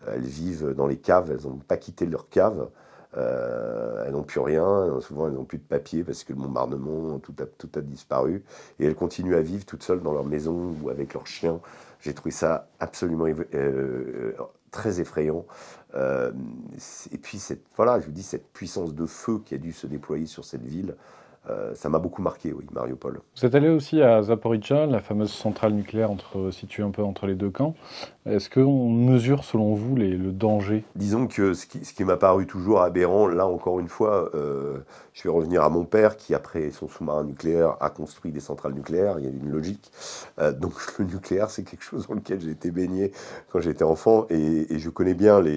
elles vivent dans les caves, elles n'ont pas quitté leurs caves. Euh, elles n'ont plus rien, euh, souvent elles n'ont plus de papier parce que le bombardement, tout a, tout a disparu. Et elles continuent à vivre toutes seules dans leur maison ou avec leurs chiens. J'ai trouvé ça absolument euh, très effrayant. et puis, cette, voilà, je vous dis, cette puissance de feu qui a dû se déployer sur cette ville, euh, ça m'a beaucoup marqué, oui, Mariupol. Vous êtes allé aussi à Zaporizhzhia, la fameuse centrale nucléaire entre, située un peu entre les deux camps. Est-ce qu'on mesure, selon vous, les, le danger Disons que ce qui, m'a paru toujours aberrant, là encore une fois, euh, je vais revenir à mon père qui, après son sous-marin nucléaire, a construit des centrales nucléaires. Il y a une logique. Euh, donc <laughs> le nucléaire, c'est quelque chose dans lequel j'ai été baigné quand j'étais enfant et, je connais bien les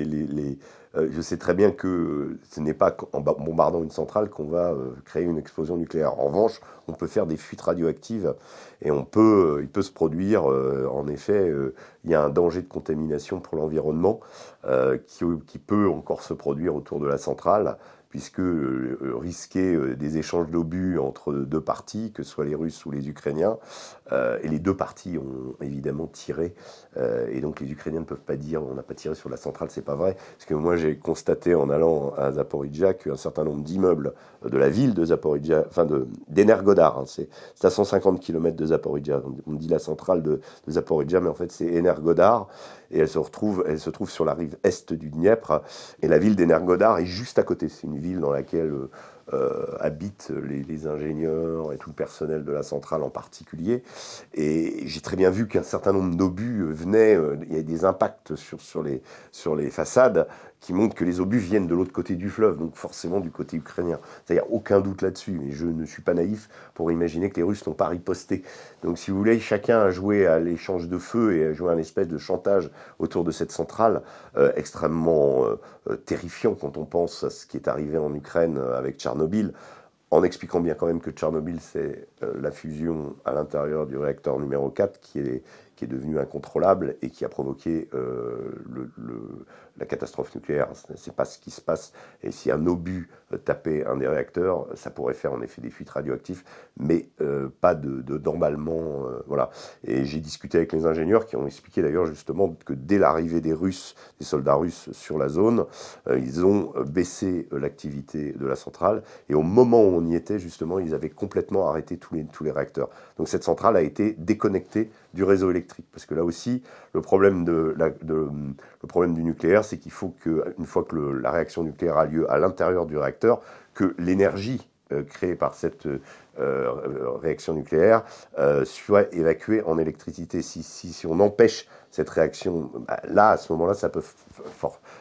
euh, je sais très bien que ce n'est pas en bombardant une centrale qu'on va euh, créer une explosion nucléaire. En revanche, on peut faire des fuites radioactives et on peut, euh, il peut se produire, en effet, il y a un danger de contamination pour l'environnement qui, qui peut encore se produire autour de la centrale puisque risquer des échanges d'obus entre deux parties, que ce soit les Russes ou les Ukrainiens, euh, et les deux parties ont évidemment tiré. Euh, et donc les Ukrainiens ne peuvent pas dire on n'a pas tiré sur la centrale, c'est pas vrai. Parce que moi j'ai constaté en allant à Zaporizhia qu'un certain nombre d'immeubles de la ville de Zaporizhia, enfin d'Energodar, hein, c'est à 150 km de Zaporizhia. On dit la centrale de, de Zaporizhia, mais en fait c'est Energodar. Et elle se, retrouve, elle se trouve sur la rive est du Dniepr. Et la ville d'Energodar est juste à côté. C'est une ville dans laquelle euh, euh, habitent les, ingénieurs et tout le personnel de la centrale en particulier. Et j'ai très bien vu qu'un certain nombre d'obus venaient, euh, il y a des impacts sur, sur les façades, qui montre que les obus viennent de l'autre côté du fleuve, donc forcément du côté ukrainien. C'est-à-dire aucun doute là-dessus, mais je ne suis pas naïf pour imaginer que les Russes n'ont pas riposté. Donc si vous voulez, chacun a joué à l'échange de feu et a joué à un espèce de chantage autour de cette centrale euh, extrêmement euh, euh, terrifiant quand on pense à ce qui est arrivé en Ukraine avec Tchernobyl en expliquant bien quand même que Tchernobyl, c'est la fusion à l'intérieur du réacteur numéro 4 qui est, qui est devenue incontrôlable et qui a provoqué le, le, la catastrophe nucléaire, c'est pas ce qui se passe. Et si un obus euh, tapait un des réacteurs, ça pourrait faire en effet des fuites radioactives, mais euh, pas de d'emballement. Euh, voilà. Et j'ai discuté avec les ingénieurs qui ont expliqué d'ailleurs justement que dès l'arrivée des Russes, des soldats russes sur la zone, ils ont baissé l'activité de la centrale. Et au moment où on y était, justement, ils avaient complètement arrêté tous les, tous les réacteurs. Donc cette centrale a été déconnectée du réseau électrique. Parce que là aussi, le problème de, la, de le problème du nucléaire, c'est qu'il faut que, une fois que la réaction nucléaire a lieu à l'intérieur du réacteur, que l'énergie euh, créée par cette euh, euh, réaction nucléaire soit évacuée en électricité. Si, si, on empêche cette réaction, bah, là, à ce moment-là, ça peut,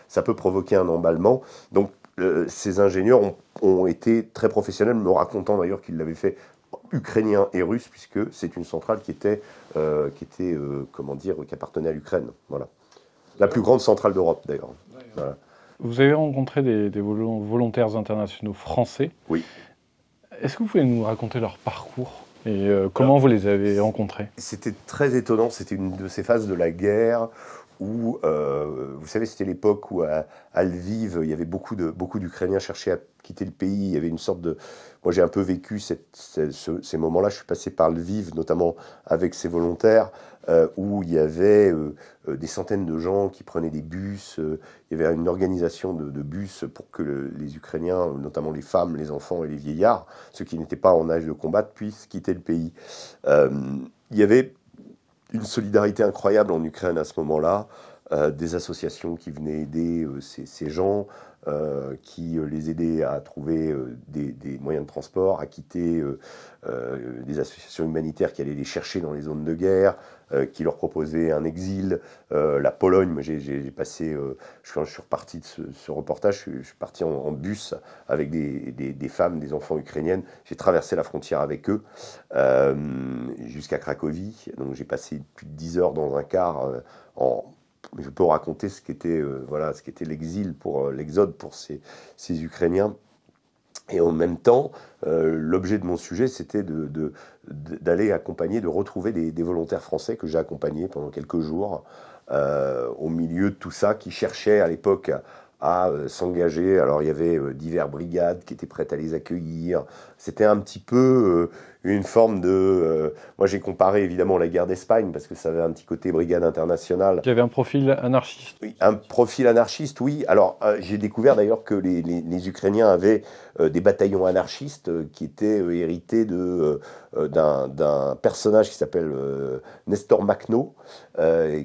ça peut provoquer un emballement. Donc, ces ingénieurs ont, été très professionnels, me racontant d'ailleurs qu'ils l'avaient fait ukrainien et russe, puisque c'est une centrale qui était, qui était comment dire, qui appartenait à l'Ukraine. Voilà. La plus grande centrale d'Europe, d'ailleurs. Vous avez rencontré des, volontaires internationaux français. Oui. Est-ce que vous pouvez nous raconter leur parcours et euh, comment vous les avez rencontrés C'était très étonnant. C'était une de ces phases de la guerre où, euh, vous savez, c'était l'époque où à, Lviv, il y avait beaucoup, de, beaucoup d'Ukrainiens cherchaient à quitter le pays. Il y avait une sorte de... Moi, j'ai un peu vécu ces moments-là. Je suis passé par Lviv, notamment avec ces volontaires. Euh, où il y avait euh, euh, des centaines de gens qui prenaient des bus, il y avait une organisation de, bus pour que les Ukrainiens, notamment les femmes, les enfants et les vieillards, ceux qui n'étaient pas en âge de combattre, puissent quitter le pays. il y avait une solidarité incroyable en Ukraine à ce moment-là, des associations qui venaient aider ces, gens, qui les aidaient à trouver des, moyens de transport, à quitter des associations humanitaires qui allaient les chercher dans les zones de guerre, euh, qui leur proposait un exil, euh, la Pologne. J'ai passé, euh, je, quand je suis reparti de ce, reportage, je, suis parti en, bus avec des, femmes, des enfants ukrainiennes. J'ai traversé la frontière avec eux jusqu'à Cracovie. Donc j'ai passé plus de 10 heures dans un car je peux raconter ce qu'était voilà ce était l'exil pour l'exode pour ces Ukrainiens et en même temps, euh, l'objet de mon sujet, c'était d'aller accompagner, de retrouver des, volontaires français que j'ai accompagnés pendant quelques jours euh, au milieu de tout ça, qui cherchaient à l'époque à euh, s'engager. Alors il y avait euh, diverses brigades qui étaient prêtes à les accueillir. C'était un petit peu euh, une forme de... moi j'ai comparé évidemment la guerre d'Espagne parce que ça avait un petit côté brigade internationale. Il y avait un profil anarchiste. Oui, un profil anarchiste, oui. Alors j'ai découvert d'ailleurs que les, Ukrainiens avaient des bataillons anarchistes qui étaient hérités de, d'un, personnage qui s'appelle Nestor Makhno,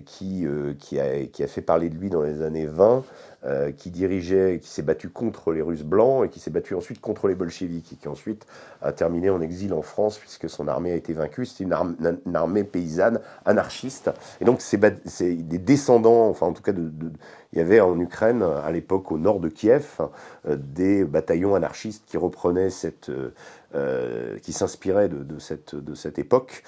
qui, qui, a, qui a fait parler de lui dans les années 20. Euh, qui dirigeait, qui s'est battu contre les Russes blancs et qui s'est battu ensuite contre les bolcheviks et qui ensuite a terminé en exil en France puisque son armée a été vaincue. C'est une, armée paysanne anarchiste. Et donc c'est des descendants, enfin en tout cas il y avait en Ukraine, à l'époque au nord de Kiev, euh, des bataillons anarchistes qui reprenaient cette, euh, euh, qui s'inspirait de, cette, de cette époque.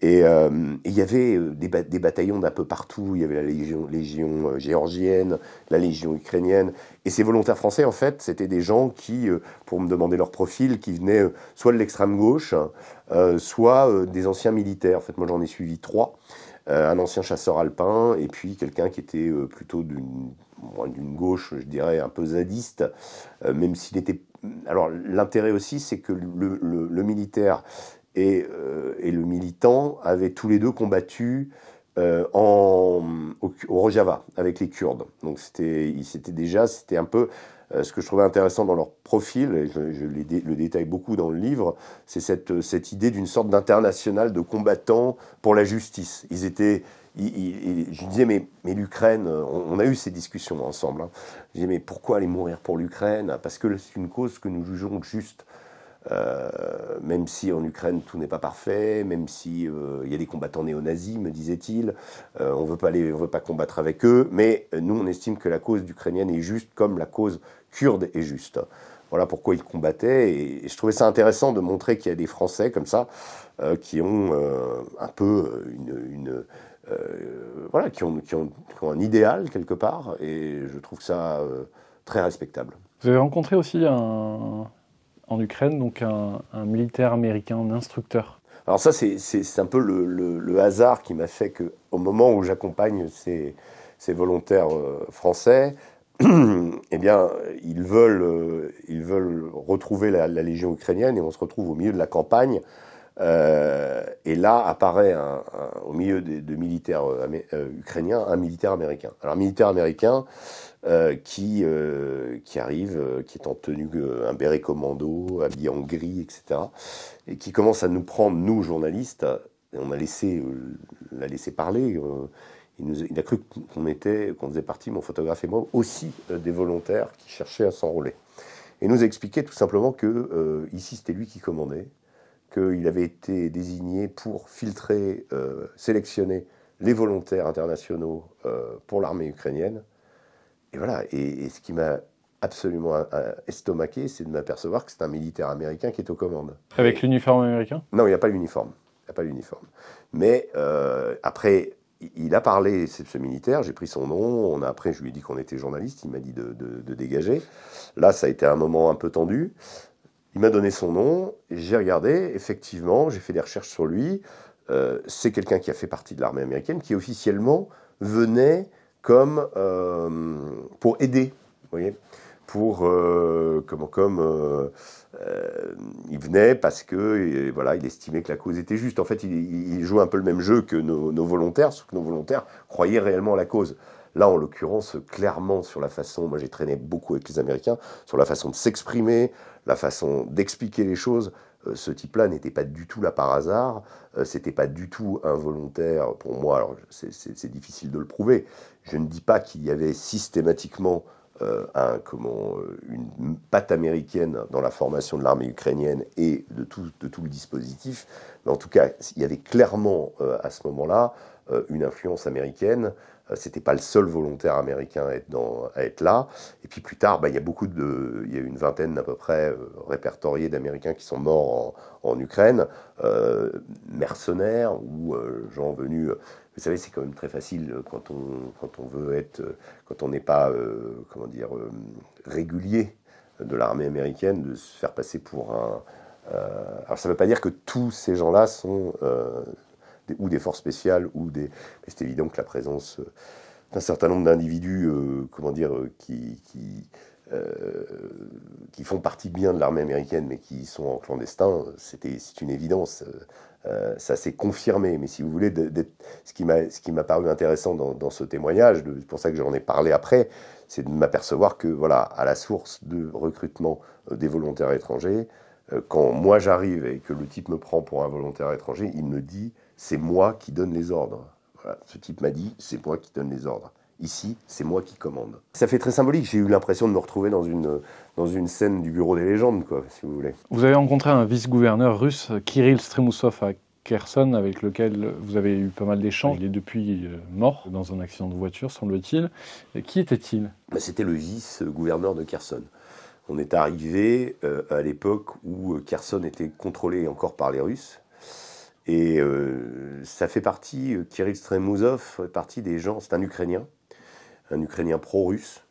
Et euh, il y avait euh, des, bataillons d'un peu partout. Il y avait la Légion, légion géorgienne, la Légion ukrainienne. Et ces volontaires français, en fait, c'était des gens qui, pour me demander leur profil, qui venaient soit de l'extrême gauche, soit des anciens militaires. En fait, moi, j'en ai suivi trois. un ancien chasseur alpin et puis quelqu'un qui était plutôt d'une d'une gauche, je dirais, un peu zadiste, euh, même s'il était... Alors l'intérêt aussi, c'est que le, militaire et, euh, et, le militant avaient tous les deux combattu euh, en, au, Rojava avec les Kurdes. Donc c'était, déjà, c'était un peu ce que je trouvais intéressant dans leur profil, et je, le détaille beaucoup dans le livre, c'est cette, cette idée d'une sorte d'international de combattants pour la justice. Ils étaient je disais, mais, mais l'Ukraine, euh, on, a eu ces discussions ensemble. Hein. Je disais, mais pourquoi aller mourir pour l'Ukraine Parce que c'est une cause que nous jugeons juste. Euh, même si en Ukraine tout n'est pas parfait, même si euh, il y a des combattants néo-nazis, me disait-il, on veut pas on veut pas combattre avec eux, mais nous on estime que la cause ukrainienne est juste comme la cause kurde est juste. Voilà pourquoi ils combattaient et, je trouvais ça intéressant de montrer qu'il y a des Français comme ça qui ont un peu une, une euh, voilà, qui ont, un idéal quelque part, et je trouve ça euh, très respectable. Vous avez rencontré aussi un, en Ukraine donc un, militaire américain, un instructeur. Alors ça, c'est un peu le, hasard qui m'a fait qu'au moment où j'accompagne ces, volontaires euh, français, <clears throat> eh bien, ils veulent, ils veulent retrouver la, Légion ukrainienne et on se retrouve au milieu de la campagne euh, et là apparaît au milieu de, militaires euh, euh, ukrainiens un militaire américain. Alors un militaire américain qui, qui arrive, qui est en tenue, un béret commando, habillé en gris, etc. Et qui commence à nous prendre, nous journalistes, on a laissé, l'a laissé parler. Il, a cru qu'on était, qu'on faisait partie, mon photographe et moi, aussi des volontaires qui cherchaient à s'enrôler. Et nous a expliqué tout simplement que ici c'était lui qui commandait, qu'il avait été désigné pour filtrer, euh, sélectionner les volontaires internationaux euh, pour l'armée ukrainienne. Et voilà, et, ce qui m'a absolument euh, estomaqué, c'est de m'apercevoir que c'est un militaire américain qui est aux commandes. Avec l'uniforme américain Non, il n'y a pas l'uniforme. Il n'y a pas l'uniforme. Mais après, il a parlé, c'est ce militaire, j'ai pris son nom, on a, après je lui ai dit qu'on était journaliste, il m'a dit de, de, dégager. Là, ça a été un moment un peu tendu. Il m'a donné son nom, j'ai regardé, effectivement, j'ai fait des recherches sur lui. Euh, c'est quelqu'un qui a fait partie de l'armée américaine, qui officiellement venait comme euh, pour aider, voyez, pour comment euh, comme il venait parce que voilà, il estimait que la cause était juste. En fait, il, jouait un peu le même jeu que nos, volontaires, sauf que nos volontaires croyaient réellement à la cause. Là, en l'occurrence, clairement sur la façon, moi j'ai traîné beaucoup avec les Américains, sur la façon de s'exprimer, la façon d'expliquer les choses. Euh, ce type-là n'était pas du tout là par hasard, euh, c'était pas du tout involontaire pour moi. Alors c'est difficile de le prouver. Je ne dis pas qu'il y avait systématiquement euh, une patte américaine dans la formation de l'armée ukrainienne et de tout, de tout, le dispositif, mais en tout cas, il y avait clairement à ce moment-là euh, une influence américaine. Euh, c'était pas le seul volontaire américain à être, dans, à être là. Et puis plus tard, bah, il y a beaucoup de, il y a une vingtaine à peu près euh, répertoriés d'Américains qui sont morts en, en Ukraine, mercenaires ou gens venus. Vous savez, c'est quand même très facile quand on, quand on veut être, quand on n'est pas, comment dire, régulier de l'armée américaine, de se faire passer pour un. alors ça ne veut pas dire que tous ces gens-là sont ou des forces spéciales, ou des. C'est évident que la présence euh, d'un certain nombre d'individus, euh, comment dire, euh, qui, qui, font partie bien de l'armée américaine, mais qui sont en clandestin, c'était, c'est une évidence. ça s'est confirmé. Mais si vous voulez, ce, qui m'a, ce qui m'a paru intéressant dans, dans ce témoignage, c'est pour ça que j'en ai parlé après, c'est de m'apercevoir que, voilà, à la source de recrutement des volontaires étrangers, quand moi j'arrive et que le type me prend pour un volontaire étranger, il me dit c'est moi qui donne les ordres. ce type m'a dit, c'est moi qui donne les ordres. Ici, c'est moi qui commande. Ça fait très symbolique. J'ai eu l'impression de me retrouver dans une, dans une scène du bureau des légendes, quoi, si vous voulez. Vous avez rencontré un vice-gouverneur russe, Kirill Stremousov à Kherson, avec lequel vous avez eu pas mal d'échanges. Il est depuis euh, mort dans un accident de voiture, semble-t-il. Qui était-il bah, C'était le vice-gouverneur de Kherson. On est arrivé euh, à l'époque où euh, Kherson était contrôlé encore par les Russes et euh, ça fait partie, euh, Kirill fait partie des gens, c'est un Ukrainien, un Ukrainien pro-russe,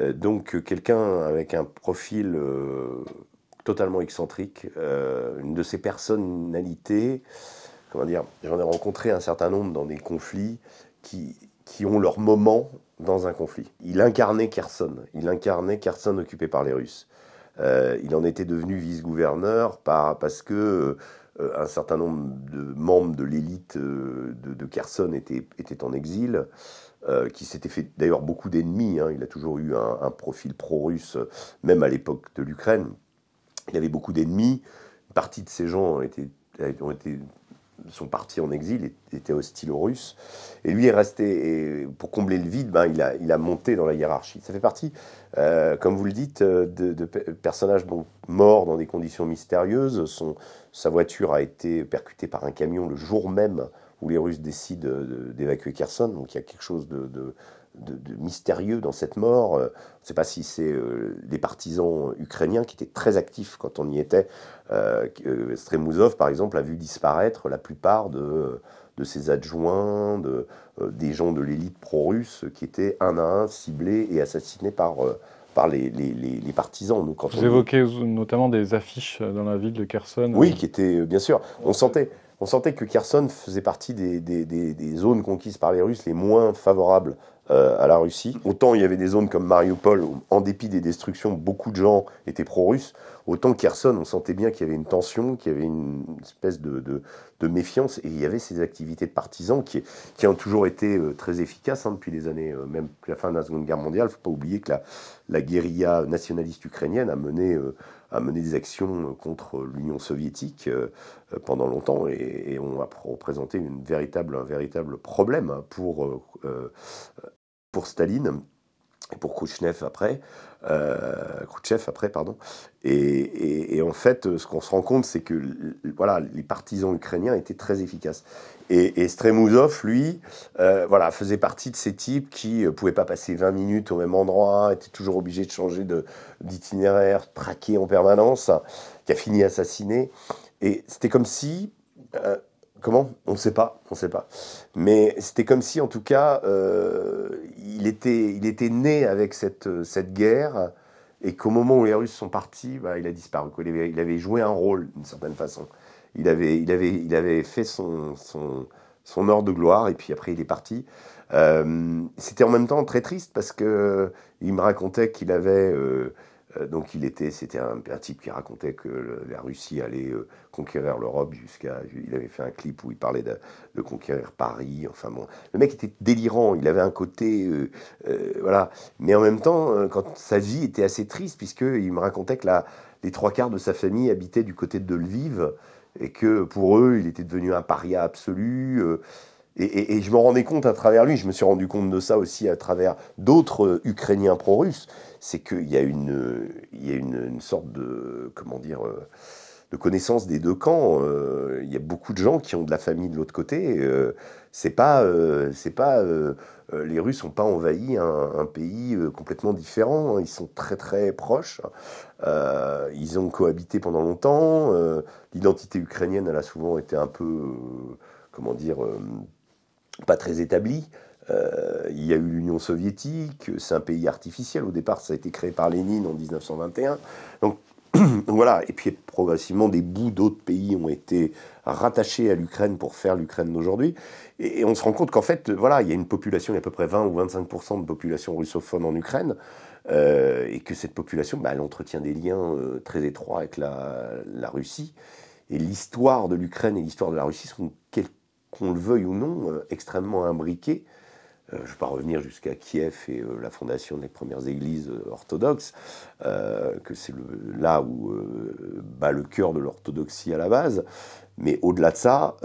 euh, donc quelqu'un avec un profil totalement excentrique, une de ces personnalités, comment dire, j'en ai rencontré un certain nombre dans des conflits qui, qui ont leur moment dans un conflit. Il incarnait Kherson, il incarnait Kherson occupé par les Russes. il en était devenu vice-gouverneur parce que euh, un certain nombre de membres de l'élite euh, de, de, Kherson étaient, en exil. Euh, qui s'était fait d'ailleurs beaucoup d'ennemis. Hein. Il a toujours eu un, profil pro-russe, même à l'époque de l'Ukraine. Il y avait beaucoup d'ennemis. Une partie de ces gens ont été sont partis en exil étaient hostiles aux Russes. Et lui est resté, et pour combler le vide, ben, il, a, il a monté dans la hiérarchie. Ça fait partie, euh, comme vous le dites, euh, de, personnages morts dans des conditions mystérieuses. Son, sa voiture a été percutée par un camion le jour même où les Russes décident euh, d'évacuer Kherson. Donc il y a quelque chose de de, mystérieux dans cette mort. Euh, on ne sait pas si c'est des euh, partisans ukrainiens qui étaient très actifs quand on y était. Euh, euh par exemple, a vu disparaître la plupart de, ses adjoints, des gens de l'élite pro-russe qui étaient un à un ciblés et assassinés par les, partisans. Nous, quand Vous évoquez notamment des affiches dans la ville de Kherson. Oui, qui était bien sûr, on sentait, on sentait que Kherson faisait partie des, zones conquises par les Russes les moins favorables euh, à la Russie. Autant il y avait des zones comme Mariupol, où, en dépit des destructions, beaucoup de gens étaient pro-russes, autant Kherson, on sentait bien qu'il y avait une tension, qu'il y avait une espèce de, méfiance, et il y avait ces activités de partisans qui, ont toujours été euh, très efficaces hein, depuis les années, euh, même la fin de la Seconde Guerre mondiale. Il ne faut pas oublier que la, guérilla nationaliste ukrainienne a mené a mené des actions euh, contre l'Union soviétique euh, euh, pendant longtemps et, on ont représenté une véritable, un véritable problème hein, pour, pour Staline et pour Kouchnev après euh, après, pardon. Et, en fait, ce qu'on se rend compte, c'est que voilà, les partisans ukrainiens étaient très efficaces. Et, et lui, euh, voilà, faisait partie de ces types qui ne euh, pouvaient pas passer 20 minutes au même endroit, étaient toujours obligés de changer d'itinéraire, traqué en permanence, qui a fini assassiné. Et c'était comme si euh, Comment On ne sait pas, on sait pas. Mais c'était comme si, en tout cas, euh, il, était, il était né avec cette, euh, cette guerre et qu'au moment où les Russes sont partis, bah, il a disparu. Il avait, joué un rôle d'une certaine façon. Il avait, il avait, il avait fait son, son, son or de gloire et puis après il est parti. Euh, c'était en même temps très triste parce que il me racontait qu'il avait euh, donc il était, c'était un, type qui racontait que la Russie allait euh, conquérir l'Europe jusqu'à, il avait fait un clip où il parlait de, conquérir Paris. Enfin bon, le mec était délirant. Il avait un côté, euh, voilà. Mais en même temps, quand sa vie était assez triste puisque il me racontait que la, les trois quarts de sa famille habitaient du côté de Lviv et que pour eux, il était devenu un paria absolu. Et, je me rendais compte à travers lui, je me suis rendu compte de ça aussi à travers d'autres euh, Ukrainiens pro-russes, c'est qu'il y a, une, euh, il y a une, sorte de, comment dire, euh, de connaissance des deux camps. il y a beaucoup de gens qui ont de la famille de l'autre côté. c'est pas, c'est pas, les Russes n'ont pas envahi un, pays complètement différent. Hein, ils sont très très proches. Hein. ils ont cohabité pendant longtemps. L'identité ukrainienne, elle a souvent été un peu, comment dire pas très établi. Euh, il y a eu l'Union soviétique, c'est un pays artificiel. Au départ, ça a été créé par Lénine en 1921. Donc <clears throat> voilà, et puis progressivement, des bouts d'autres pays ont été rattachés à l'Ukraine pour faire l'Ukraine d'aujourd'hui. Et, on se rend compte qu'en fait, voilà, il y a une population, il y a à peu près 20 ou 25% de population russophone en Ukraine. Euh, et que cette population, bah, elle entretient des liens euh, très étroits avec la, la Russie. Et l'histoire de l'Ukraine et l'histoire de la Russie sont quelque qu'on le veuille ou non, euh, extrêmement imbriqué. Euh, je ne vais pas revenir jusqu'à Kiev et euh, la fondation des premières églises orthodoxes, que c'est là où bat le cœur de l'orthodoxie à la base. Mais au-delà de ça,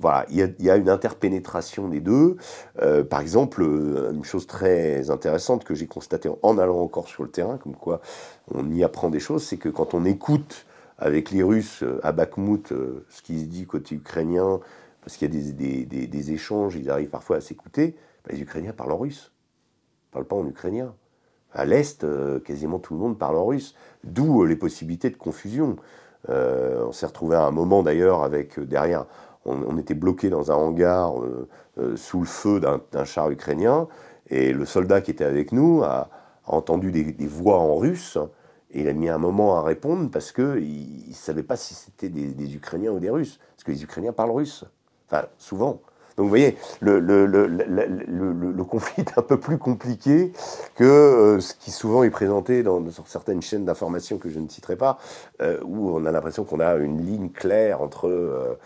voilà, il y, a une interpénétration des deux. par exemple, une chose très intéressante que j'ai constatée en allant encore sur le terrain, comme quoi on y apprend des choses, c'est que quand on écoute avec les Russes à Bakhmut ce qui se dit côté ukrainien, parce qu'il y a des, échanges, ils arrivent parfois à s'écouter, bah, les Ukrainiens parlent en russe, ils ne parlent pas en ukrainien. À l'Est, euh, quasiment tout le monde parle en russe, d'où euh, les possibilités de confusion. Euh, on s'est retrouvé à un moment d'ailleurs avec derrière, on, était bloqué dans un hangar sous le feu d'un char ukrainien, et le soldat qui était avec nous a, entendu des, voix en russe, et il a mis un moment à répondre parce qu'il ne savait pas si c'était des, des, Ukrainiens ou des Russes, parce que les Ukrainiens parlent russe. Enfin, souvent. Donc vous voyez, le, le, le, le, conflit est un peu plus compliqué que euh, ce qui souvent est présenté dans, certaines chaînes d'information que je ne citerai pas, euh, où on a l'impression qu'on a une ligne claire entre euh,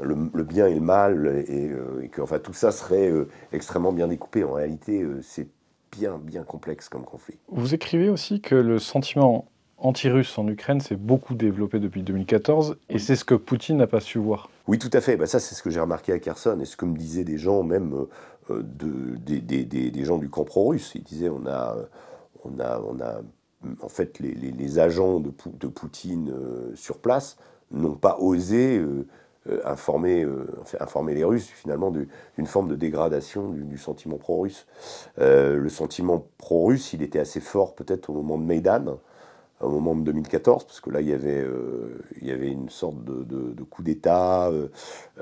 le, bien et le mal, et, et que enfin, tout ça serait extrêmement bien découpé. En réalité, c'est bien, bien complexe comme conflit. Vous écrivez aussi que le sentiment anti-russe en Ukraine s'est beaucoup développé depuis 2014 et c'est ce que Poutine n'a pas su voir. Oui, tout à fait. Bah, ça, c'est ce que j'ai remarqué à Kherson et ce que me disaient des gens, même euh, euh, de, des, gens du camp pro-russe. Ils disaient on a, euh, on a, on a en fait, les, agents de, de Poutine sur place n'ont pas osé. informer, informer les Russes finalement d'une forme de dégradation du, du sentiment pro-russe. le sentiment pro-russe, il était assez fort peut-être au moment de Maïdan, au moment de 2014, parce que là, il y avait, euh, il y avait une sorte de, coup d'État. Euh,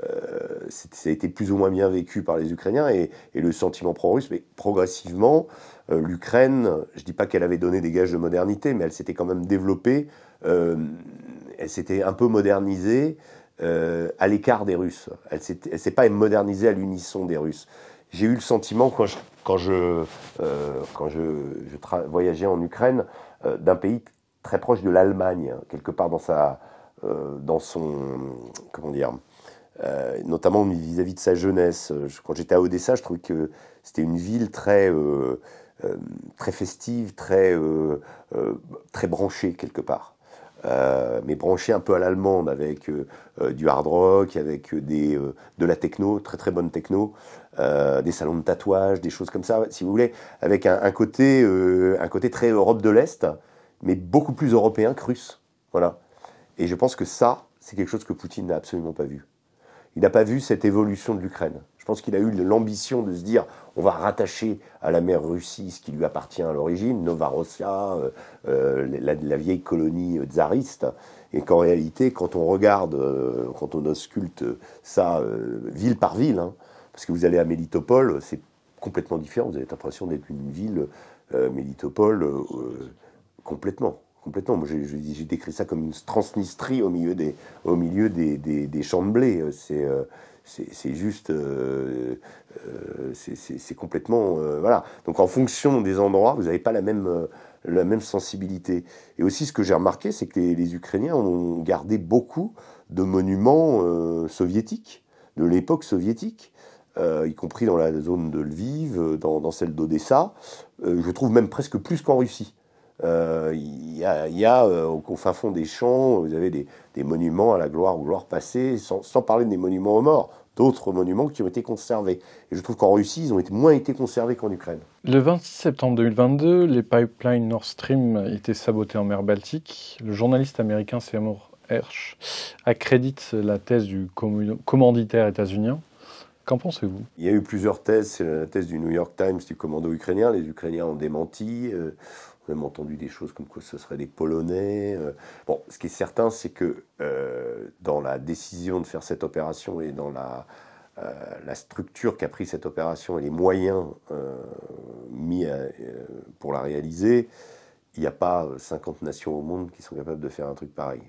euh ça a été plus ou moins bien vécu par les Ukrainiens et, le sentiment pro-russe, mais progressivement, euh, l'Ukraine, je ne dis pas qu'elle avait donné des gages de modernité, mais elle s'était quand même développée, elle s'était un peu modernisée à l'écart des Russes. Elle ne s'est pas modernisée à l'unisson des Russes. J'ai eu le sentiment, quand je, quand je, quand je, je voyageais en Ukraine, d'un pays très proche de l'Allemagne, hein, quelque part dans sa, euh, dans son, comment dire, euh, notamment vis-à-vis de sa jeunesse. Quand j'étais à Odessa, je trouvais que c'était une ville très euh, très festive, très très branchée quelque part. mais branchée un peu à l'allemande avec du hard rock, avec des, de la techno, très très bonne techno, des salons de tatouage, des choses comme ça, si vous voulez, avec un côté, un côté très Europe de l'Est, mais beaucoup plus européen que russe. Voilà. Et je pense que ça, c'est quelque chose que Poutine n'a absolument pas vu. Il n'a pas vu cette évolution de l'Ukraine. Je pense qu'il a eu l'ambition de se dire on va rattacher à la mer Russie ce qui lui appartient à l'origine, Novarossia, euh, euh, la, vieille colonie euh, tsariste, et qu'en réalité, quand on regarde, quand on ausculte ça ville par ville, hein, parce que vous allez à Mélitopol, c'est complètement différent, vous avez l'impression d'être une ville, Mélitopol Complètement. Complètement. Moi, j'ai décrit ça comme une transnistrie au milieu des, au milieu des, des, champs de blé. Euh, euh, c'est juste. Euh, c'est complètement. voilà. Donc, en fonction des endroits, vous n'avez pas la même, la même sensibilité. Et aussi, ce que j'ai remarqué, c'est que les, Ukrainiens ont gardé beaucoup de monuments soviétiques, de l'époque soviétique. y compris dans la zone de Lviv, dans, celle d'Odessa, je trouve même presque plus qu'en Russie. Euh, il y a, euh, au fin fond des champs, vous avez des, monuments à la gloire, ou gloire passée, sans, parler des monuments aux morts d'autres monuments qui ont été conservés. Et je trouve qu'en Russie, ils ont été, moins été conservés qu'en Ukraine. Le 26 septembre 2022, les pipelines Nord Stream étaient sabotés en mer Baltique. Le journaliste américain Seymour Hersh accrédite la thèse du commanditaire états-unien. Qu'en pensez-vous Il y a eu plusieurs thèses. C'est la thèse du New York Times du commando ukrainien. Les Ukrainiens ont démenti. Euh, a même entendu des choses comme que ce seraient des Polonais. Euh. Bon, ce qui est certain, c'est que euh, dans la décision de faire cette opération et dans la, euh, structure qu'a pris cette opération et les moyens mis pour la réaliser, il n'y a pas 50 nations au monde qui sont capables de faire un truc pareil.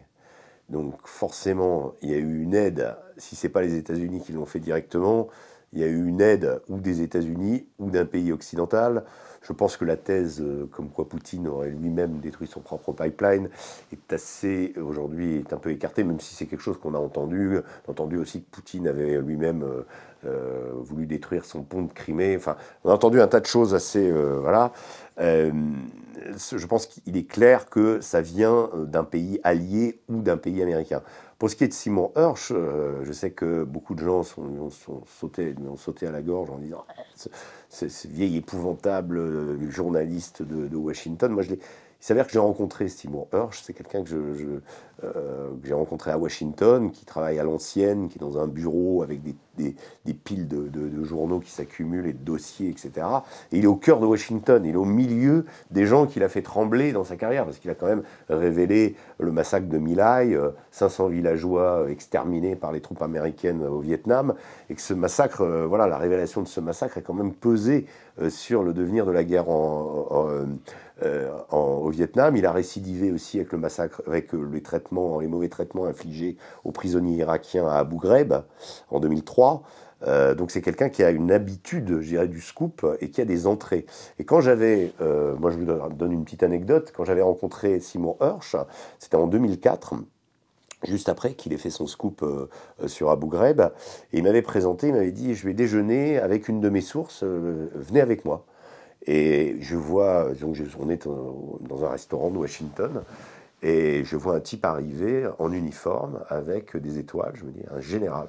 Donc forcément, il y a eu une aide, si ce n'est pas les États-Unis qui l'ont fait directement, il y a eu une aide ou des États-Unis ou d'un pays occidental je pense que la thèse euh, comme quoi Poutine aurait lui-même détruit son propre pipeline est assez, aujourd'hui, est un peu écartée, même si c'est quelque chose qu'on a entendu. entendu aussi que Poutine avait lui-même euh, euh, voulu détruire son pont de Crimée. Enfin, on a entendu un tas de choses assez. voilà. je pense qu'il est clair que ça vient d'un pays allié ou d'un pays américain. Pour ce qui est de Simon Hirsch, euh, je sais que beaucoup de gens sont, ont, sont sautés, ont sauté à la gorge en disant ah, c'est ce, vieil épouvantable euh, journaliste de, Washington. Moi, je Il s'avère que j'ai rencontré Simon Hirsch, c'est quelqu'un que, euh, que j'ai rencontré à Washington, qui travaille à l'ancienne, qui est dans un bureau avec des des, piles de, journaux qui s'accumulent et de dossiers, etc. Et il est au cœur de Washington, il est au milieu des gens qu'il a fait trembler dans sa carrière, parce qu'il a quand même révélé le massacre de My 500 euh, villageois exterminés par les troupes américaines au Vietnam, et que ce massacre, euh, voilà, la révélation de ce massacre a quand même pesé euh, sur le devenir de la guerre au Vietnam. Il a récidivé aussi avec le massacre, avec les traitements, les mauvais traitements infligés aux prisonniers irakiens à Abu Ghraib en 2003. Euh, donc c'est quelqu'un qui a une habitude, je dirais, du scoop et qui a des entrées. Et quand j'avais, euh, moi je vous donne une petite anecdote, quand j'avais rencontré Simon Hirsch, c'était en 2004, juste après qu'il ait fait son scoop euh, sur Abu Ghraib, et il m'avait présenté, il m'avait dit, je vais déjeuner avec une de mes sources, venez avec moi. Et je vois, donc on est dans un restaurant de Washington, et je vois un type arriver en uniforme avec des étoiles, je me dis, un général.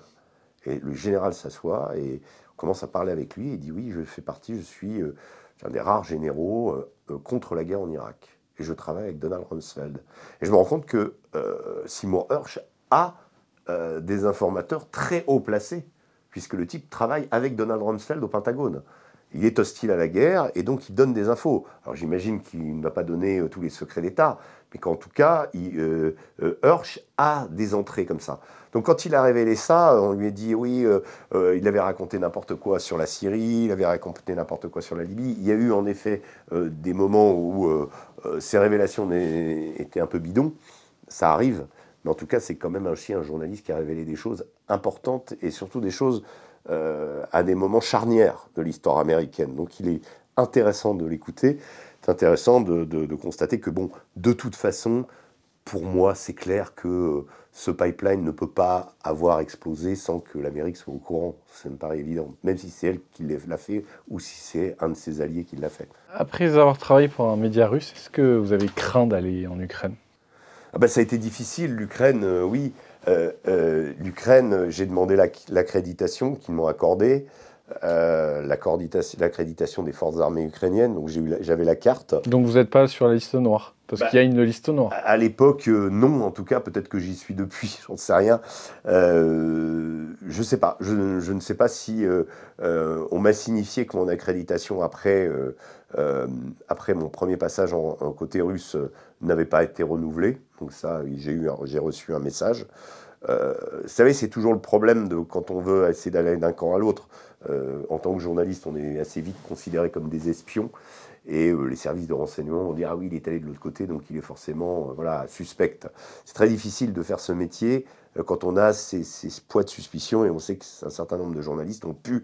Et le général s'assoit et commence à parler avec lui et dit oui, je fais partie, je suis euh, un des rares généraux euh, euh, contre la guerre en Irak. Et je travaille avec Donald Rumsfeld. Et je me rends compte que Simon Hirsch a des informateurs très haut placés, puisque le type travaille avec Donald Rumsfeld au Pentagone il est hostile à la guerre et donc il donne des infos. Alors j'imagine qu'il ne va pas donner tous les secrets d'État, mais qu'en tout cas, Hirsch a des entrées comme ça. Donc quand il a révélé ça, on lui a dit oui, euh, euh, il avait raconté n'importe quoi sur la Syrie, il avait raconté n'importe quoi sur la Libye. Il y a eu en effet euh, des moments où ces révélations étaient un peu bidons. Ça arrive. Mais en tout cas, c'est quand même un un journaliste qui a révélé des choses importantes et surtout des choses à des moments charnières de l'histoire américaine. Donc il est intéressant de l'écouter. C'est intéressant de, constater que, bon, de toute façon, pour moi, c'est clair que euh, ce pipeline ne peut pas avoir explosé sans que l'Amérique soit au courant. Ça me paraît évident, même si c'est elle qui l'a fait ou si c'est un de ses alliés qui l'a fait. Après avoir travaillé pour un média russe, est-ce que vous avez craint d'aller en Ukraine ah bah, Ça a été difficile, l'Ukraine, euh, oui. Euh, L'Ukraine, j'ai demandé l'accréditation qu'ils m'ont accordée. Euh, l'accréditation des forces armées ukrainiennes. Donc j'avais la, carte. Donc vous n'êtes pas sur la liste noire parce bah, qu'il y a une liste noire. À, l'époque, euh, non, en tout cas, peut-être que j'y suis depuis, <laughs> j'en sais rien. Euh, je sais pas. Je, ne sais pas si euh, on m'a signifié que mon accréditation après, après mon premier passage en, côté russe n'avait pas été renouvelée. Donc ça, j'ai reçu un message. vous savez, c'est toujours le problème de quand on veut essayer d'aller d'un camp à l'autre. Euh, en tant que journaliste, on est assez vite considéré comme des espions. Et euh, les services de renseignement vont dire Ah oui, il est allé de l'autre côté, donc il est forcément euh, voilà, suspect. C'est très difficile de faire ce métier quand on a ces, poids de suspicion et on sait qu'un certain nombre de journalistes ont pu,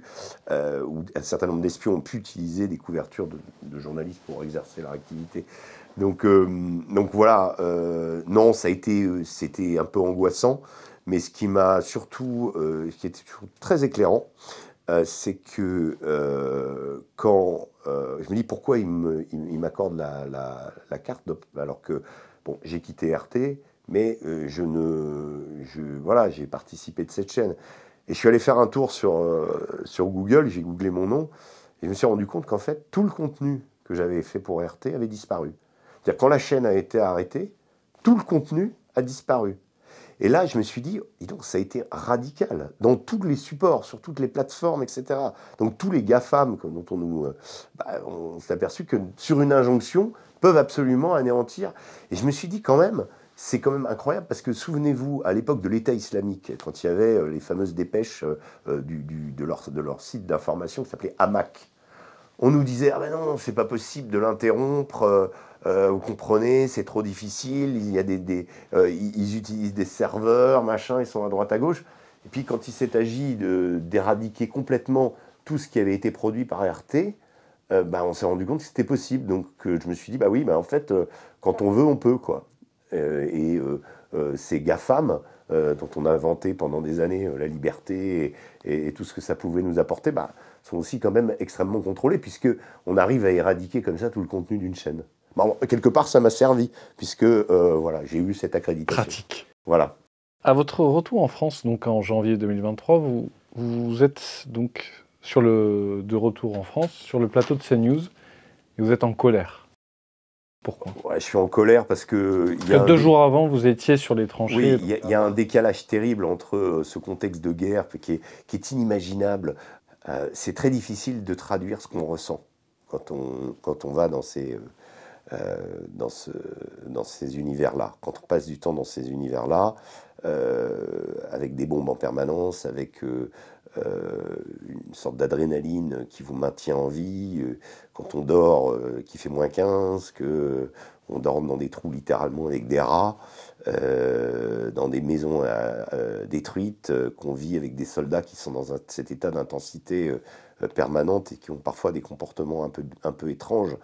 ou un certain nombre d'espions ont pu utiliser des couvertures de, de journalistes pour exercer leur activité. Donc, donc voilà, non, ça a été, c'était un peu angoissant, mais ce qui m'a surtout, qui était très éclairant, euh, c'est que euh, quand euh, je me dis pourquoi il m'accorde la, carte, alors que j'ai quitté RT, mais je ne, voilà, j'ai participé de cette chaîne. Et je suis allé faire un tour sur, sur Google, j'ai googlé mon nom, et je me suis rendu compte qu'en fait, tout le contenu que j'avais fait pour RT avait disparu. C'est-à-dire quand la chaîne a été arrêtée, tout le contenu a disparu. Et là, je me suis dit, donc, ça a été radical dans tous les supports, sur toutes les plateformes, etc. Donc tous les GAFAM dont on nous, euh, bah, on s'est aperçu que sur une injonction peuvent absolument anéantir. Et je me suis dit quand même, c'est quand même incroyable parce que souvenez-vous, à l'époque de l'État islamique, quand il y avait euh, les fameuses dépêches euh, de, leur, de, leur, site d'information qui s'appelait Hamak, on nous disait ah ben non, c'est pas possible de l'interrompre. Euh, euh, vous comprenez, c'est trop difficile. Il y a des, euh, ils utilisent des serveurs, machin, ils sont à droite à gauche. Et puis quand il s'est agi d'éradiquer complètement tout ce qui avait été produit par RT, ben, on s'est rendu compte que c'était possible. Donc je me suis dit bah oui, bah en fait, quand on veut, on peut quoi. et ces GAFAM, dont on a inventé pendant des années la liberté et, tout ce que ça pouvait nous apporter, bah, sont aussi quand même extrêmement contrôlés, puisque on arrive à éradiquer comme ça tout le contenu d'une chaîne. quelque part, ça m'a servi, puisque euh, voilà, j'ai eu cette accréditation. Pratique. Voilà. À votre retour en France, donc en janvier 2023, vous, vous êtes donc sur le, de retour en France, sur le plateau de CNews, et vous êtes en colère. Pourquoi Je suis en colère parce que. Il y a deux jours avant, vous étiez sur les tranchées. Oui, il y, a un décalage terrible entre euh, ce contexte de guerre qui est inimaginable, euh, c'est très difficile de traduire ce qu'on ressent quand on, va dans ces, euh, euh, ces univers-là. Quand on passe du temps dans ces univers-là, avec des bombes en permanence, avec euh, une sorte d'adrénaline qui vous maintient en vie, euh, quand on dort, euh, qui fait moins 15, que on dorme dans des trous littéralement avec des rats, dans des maisons détruites, qu'on vit avec des soldats qui sont dans cet état d'intensité permanente et qui ont parfois des comportements un peu, un peu étranges,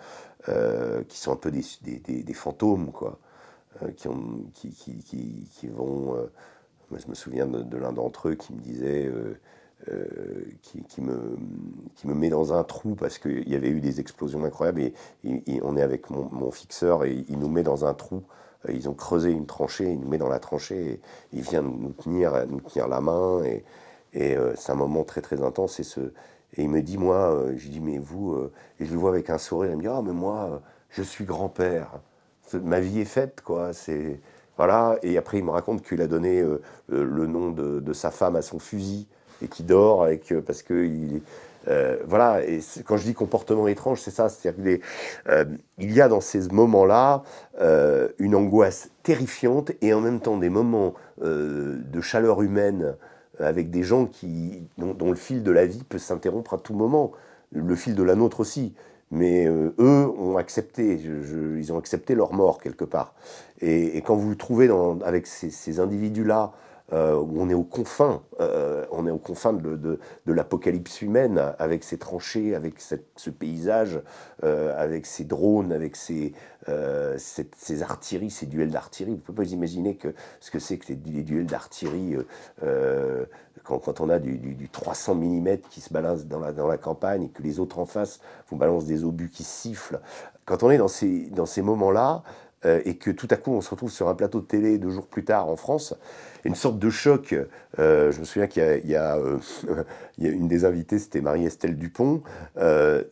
qui sont un peu des, des, fantômes, quoi, qui, ont, qui, qui, qui, vont... je me souviens de l'un d'entre eux qui me disait euh, qui, me, qui me met dans un trou parce qu'il y avait eu des explosions incroyables et, on est avec mon, fixeur et il nous met dans un trou euh, ils ont creusé une tranchée, il nous met dans la tranchée, et il vient nous tenir, nous tenir la main, et, et euh, c'est un moment très très intense. Et, ce, et il me dit, moi, je lui dis, mais vous, et je le vois avec un sourire, il me dit, ah, oh, mais moi, je suis grand-père, ma vie est faite, quoi, c'est. Voilà, et après il me raconte qu'il a donné le nom de, sa femme à son fusil et qui dort et euh, parce que il euh, voilà, et quand je dis comportement étrange, c'est ça, c'est-à-dire qu'il euh, y a dans ces moments-là une angoisse terrifiante et en même temps des moments de chaleur humaine avec des gens qui, dont, le fil de la vie peut s'interrompre à tout moment, le fil de la nôtre aussi. Mais eux ont accepté, ils ont accepté leur mort quelque part. Et, quand vous le trouvez avec ces individus-là, euh, où on est aux confins, euh, on est de, l'apocalypse humaine, avec ses tranchées, avec ce paysage, euh, avec ses drones, avec ces artilleries, ces duels d'artillerie. Vous ne pouvez pas imaginer ce que c'est que les, duels d'artillerie quand, on a du, 300 mm qui se balance dans la, campagne et que les autres en face vous balancent des obus qui sifflent. Quand on est dans ces moments-là, euh, et que tout à coup on se retrouve sur un plateau de télé deux jours plus tard en France, une sorte de choc. Euh, je me souviens qu'il euh, <laughs> y, a, une des invitées, c'était Marie-Estelle Dupont. elle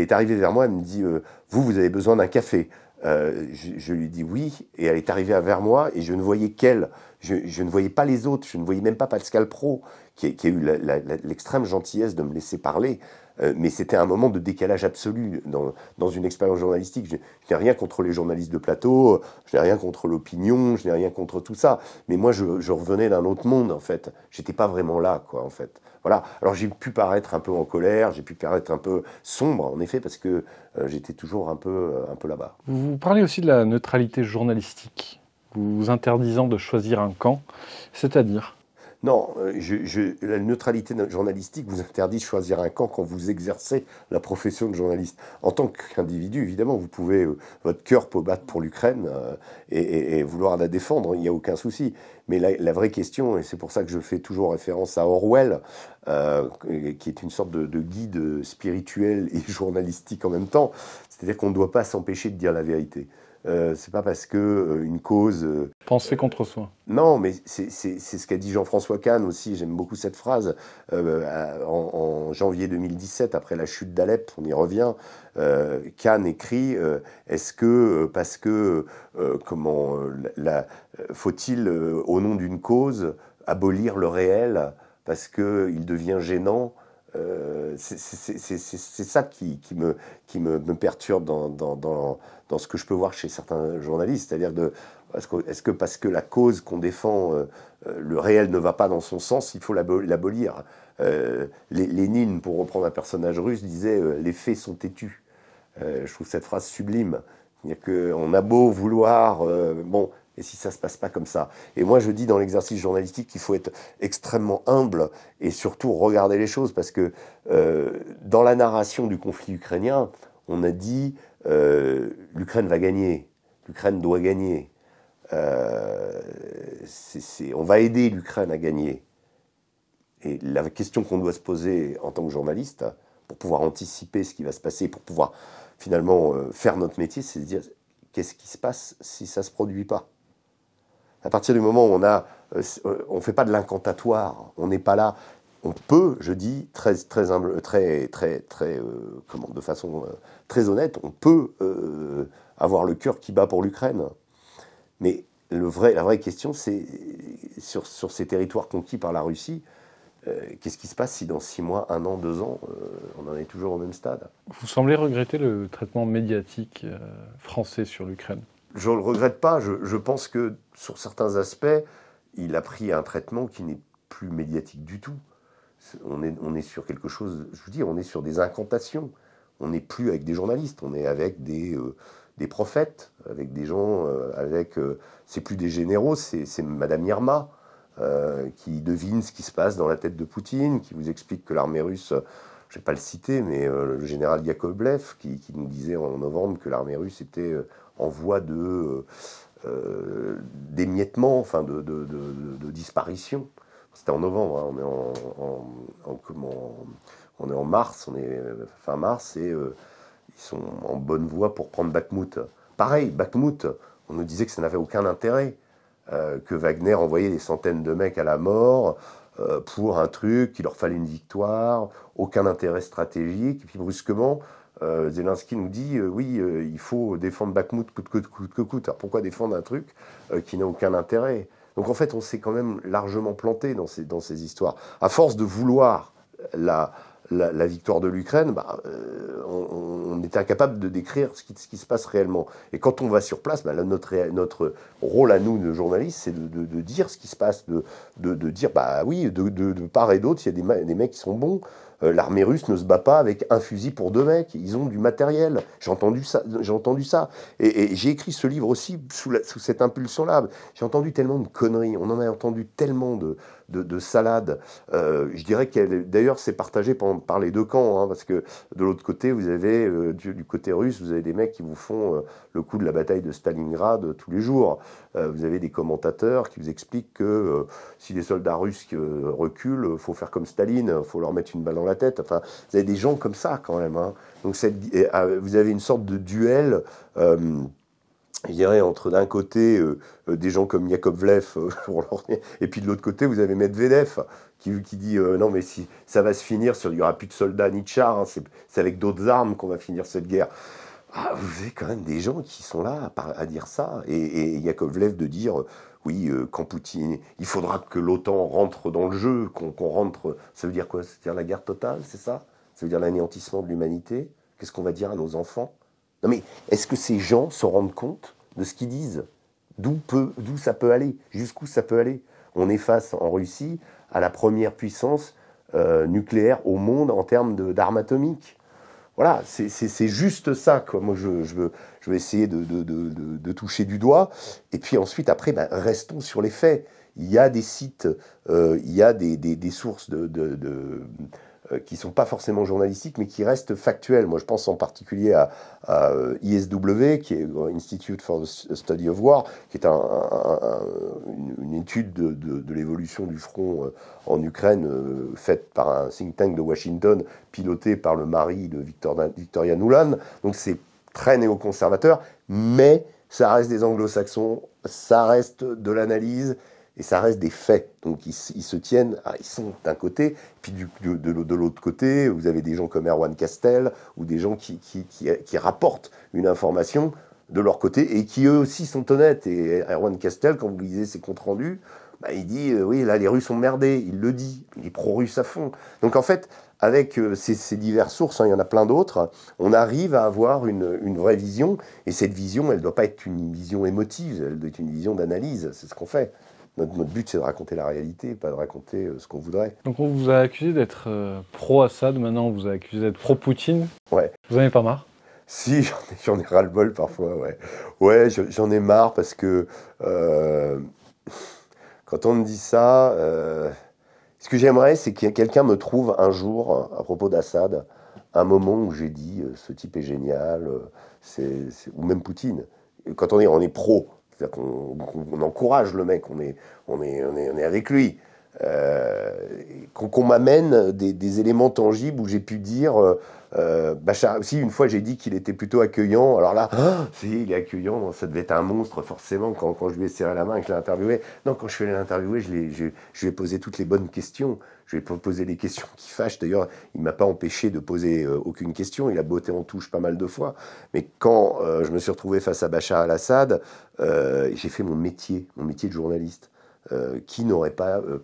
est arrivée vers moi, elle me dit Vous, vous avez besoin d'un café. je, lui dis oui, et elle est arrivée vers moi, et je ne voyais qu'elle. Je, ne voyais pas les autres, je ne voyais même pas Pascal Pro, qui a eu l'extrême gentillesse de me laisser parler. Euh, mais c'était un moment de décalage absolu dans, une expérience journalistique. Je, n'ai rien contre les journalistes de plateau, je n'ai rien contre l'opinion, je n'ai rien contre tout ça. Mais moi, je, revenais d'un autre monde, en fait. J'étais pas vraiment là, quoi, en fait. Voilà. Alors j'ai pu paraître un peu en colère, j'ai pu paraître un peu sombre, en effet, parce que euh, j'étais toujours euh, un peu, là-bas. Vous parlez aussi de la neutralité journalistique, vous interdisant de choisir un camp, c'est-à-dire non, euh, la neutralité journalistique vous interdit de choisir un camp quand vous exercez la profession de journaliste. En tant qu'individu, évidemment, vous pouvez, euh, votre cœur peut battre pour l'Ukraine euh, et, vouloir la défendre, il n'y a aucun souci. Mais la, vraie question, et c'est pour ça que je fais toujours référence à Orwell, qui est une sorte de, guide spirituel et <laughs> journalistique en même temps, c'est-à-dire qu'on ne doit pas s'empêcher de dire la vérité. Euh, c'est pas parce que euh, une cause. Euh, Penser contre soi. Non, mais c'est ce qu'a dit Jean-François Kahn aussi. J'aime beaucoup cette phrase. en, janvier 2017, après la chute d'Alep, on y revient. Kahn écrit est-ce que parce que comment faut-il au nom d'une cause abolir le réel parce que il devient gênant euh, c'est ça qui, me, perturbe dans, ce que je peux voir chez certains journalistes. C'est-à-dire, est-ce que, parce que la cause qu'on défend, euh, euh, le réel ne va pas dans son sens, il faut l'abolir Lénine, pour reprendre un personnage russe, disait Les faits sont têtus. je trouve cette phrase sublime. C'est-à-dire qu'on a beau vouloir. bon, et si ça se passe pas comme ça. Et moi, je dis dans l'exercice journalistique qu'il faut être extrêmement humble et surtout regarder les choses parce que euh, dans la narration du conflit ukrainien, on a dit euh, l'Ukraine va gagner, l'Ukraine doit gagner, euh, on va aider l'Ukraine à gagner. Et la question qu'on doit se poser en tant que journaliste, pour pouvoir anticiper ce qui va se passer, pour pouvoir finalement faire notre métier, c'est de dire qu'est-ce qui se passe si ça ne se produit pas à partir du moment où on a, euh, on fait pas de l'incantatoire, on n'est pas là. On peut, je dis très très humble, très très très euh, comment, de façon euh, très honnête, on peut avoir le cœur qui bat pour l'Ukraine. Mais le vrai, la vraie question, c'est sur, sur, ces territoires conquis par la Russie, qu'est-ce qui se passe si dans six mois, un an, deux ans, on en est toujours au même stade Vous semblez regretter le traitement médiatique français sur l'Ukraine je ne le regrette pas. Je, pense que sur certains aspects, il a pris un traitement qui n'est plus médiatique du tout. On est, sur quelque chose, je veux dire, on est sur des incantations. On n'est plus avec des journalistes, on est avec des, euh, prophètes, avec des gens, euh, avec. Euh, c'est plus des généraux, c'est Madame Irma qui devine ce qui se passe dans la tête de Poutine, qui vous explique que l'armée russe je ne vais pas le citer, mais euh, le général Yakovlev, qui, nous disait en novembre que l'armée russe était euh, en voie de euh, d'émiettement, enfin de, disparition. C'était en novembre, hein, on, est en, mars, on est fin mars, et ils sont en bonne voie pour prendre Bakhmut. Pareil, Bakhmut, on nous disait que ça n'avait aucun intérêt, que Wagner envoyait des centaines de mecs à la mort, euh, pour un truc, il leur fallait une victoire, aucun intérêt stratégique. Et puis brusquement, euh, Zelensky nous dit euh, oui, il faut défendre Bakhmut coûte que coûte, Alors pourquoi défendre un truc qui n'a aucun intérêt Donc en fait, on s'est quand même largement planté dans ces, dans ces histoires. À force de vouloir la, la, victoire de l'Ukraine, bah, euh, on, est incapable de décrire ce qui, se passe réellement. Et quand on va sur place, bah, notre, rôle à nous, de journalistes, c'est de, dire ce qui se passe, de, dire, bah oui, de, part et d'autre, il y a des, des mecs qui sont bons euh, l'armée russe ne se bat pas avec un fusil pour deux mecs, ils ont du matériel. J'ai entendu ça, j'ai entendu ça. Et, j'ai écrit ce livre aussi sous, sous cette impulsion-là. J'ai entendu tellement de conneries, on en a entendu tellement de, de, salade. Euh, je dirais qu'elle, d'ailleurs, c'est partagé par, les deux camps, hein, parce que de l'autre côté, vous avez euh, du, côté russe, vous avez des mecs qui vous font euh, le coup de la bataille de Stalingrad tous les jours. vous avez des commentateurs qui vous expliquent que si les soldats russes reculent, faut faire comme Staline, faut leur mettre une balle dans la tête. Enfin, vous avez des gens comme ça quand même. Hein. Donc vous avez une sorte de duel je dirais, entre d'un côté euh, euh, des gens comme Yakovlev, euh, <laughs> et puis de l'autre côté, vous avez Medvedev, qui, qui dit non, mais si ça va se finir, il n'y aura plus de soldats ni de chars, hein, c'est avec d'autres armes qu'on va finir cette guerre. Ah, vous avez quand même des gens qui sont là à, dire ça, et, Yakovlev de dire. Oui, quand Poutine, il faudra que l'OTAN rentre dans le jeu, qu'on rentre. Ça veut dire quoi Ça veut dire la guerre totale, c'est ça Ça veut dire l'anéantissement de l'humanité Qu'est-ce qu'on va dire à nos enfants non mais est-ce que ces gens se rendent compte de ce qu'ils disent D'où ça peut aller Jusqu'où ça peut aller On est face en Russie à la première puissance euh, nucléaire au monde en termes d'armes atomiques. Voilà, c'est juste ça. Quoi. Moi, je, je, essayer de, toucher du doigt. Et puis ensuite, après, ben, restons sur les faits. Il y a des sites, euh, il y a des sources de, euh, qui sont pas forcément journalistiques, mais qui restent factuels Moi, je pense en particulier à, euh, ISW, qui est Institute for the Study of War, qui est une, étude de, l'évolution du front euh, en Ukraine faite par un think tank de Washington, piloté par le mari de Victoria Nuland. Donc, c'est très néoconservateur, mais ça reste des anglo-saxons, ça reste de l'analyse, et ça reste des faits. Donc ils, se tiennent, ah, ils sont d'un côté, puis de, de l'autre côté, vous avez des gens comme Erwan Castel ou des gens qui, rapportent une information de leur côté et qui eux aussi sont honnêtes. Et Erwan Castel, quand vous lisez ses comptes rendus, bah, il dit euh, oui, là les Russes sont merdé, il le dit, les est pro-russe à fond. Donc en fait, avec euh, ces, diverses sources, hein, il y en a plein d'autres, on arrive à avoir une, une, vraie vision, et cette vision, elle ne doit pas être une vision émotive, elle doit être une vision d'analyse, c'est ce qu'on fait. Notre, but, c'est de raconter la réalité, pas de raconter euh, ce qu'on voudrait. Donc on vous a accusé d'être euh, pro-Assad, maintenant on vous a accusé d'être pro-Poutine. Ouais. Vous n'en avez pas marre si, <laughs> j'en ai, ras-le-bol parfois, ouais. Ouais, j'en ai marre parce que euh, quand on me dit ça, ce que j'aimerais, c'est que quelqu'un me trouve un jour, à propos d'Assad, un moment où j'ai dit ce type est génial, ou même Poutine. Quand on est, on est pro, qu'on on encourage le mec, on est, on est, on est, avec lui. Euh, qu'on m'amène des, éléments tangibles où j'ai pu dire euh, euh, Bachar aussi, une fois, j'ai dit qu'il était plutôt accueillant. Alors là, ah, il est accueillant, ça devait être un monstre, forcément, quand, je lui ai serré la main et que je l'ai interviewé. Non, quand je suis allé l'interviewer, je, lui ai posé toutes les bonnes questions. Je lui ai posé les questions qui fâchent. D'ailleurs, il ne m'a pas empêché de poser euh, aucune question. Il a botté en touche pas mal de fois. Mais quand euh, je me suis retrouvé face à Bachar al-Assad, j'ai fait mon métier, mon métier de journaliste. Euh, qui n'aurait pas euh,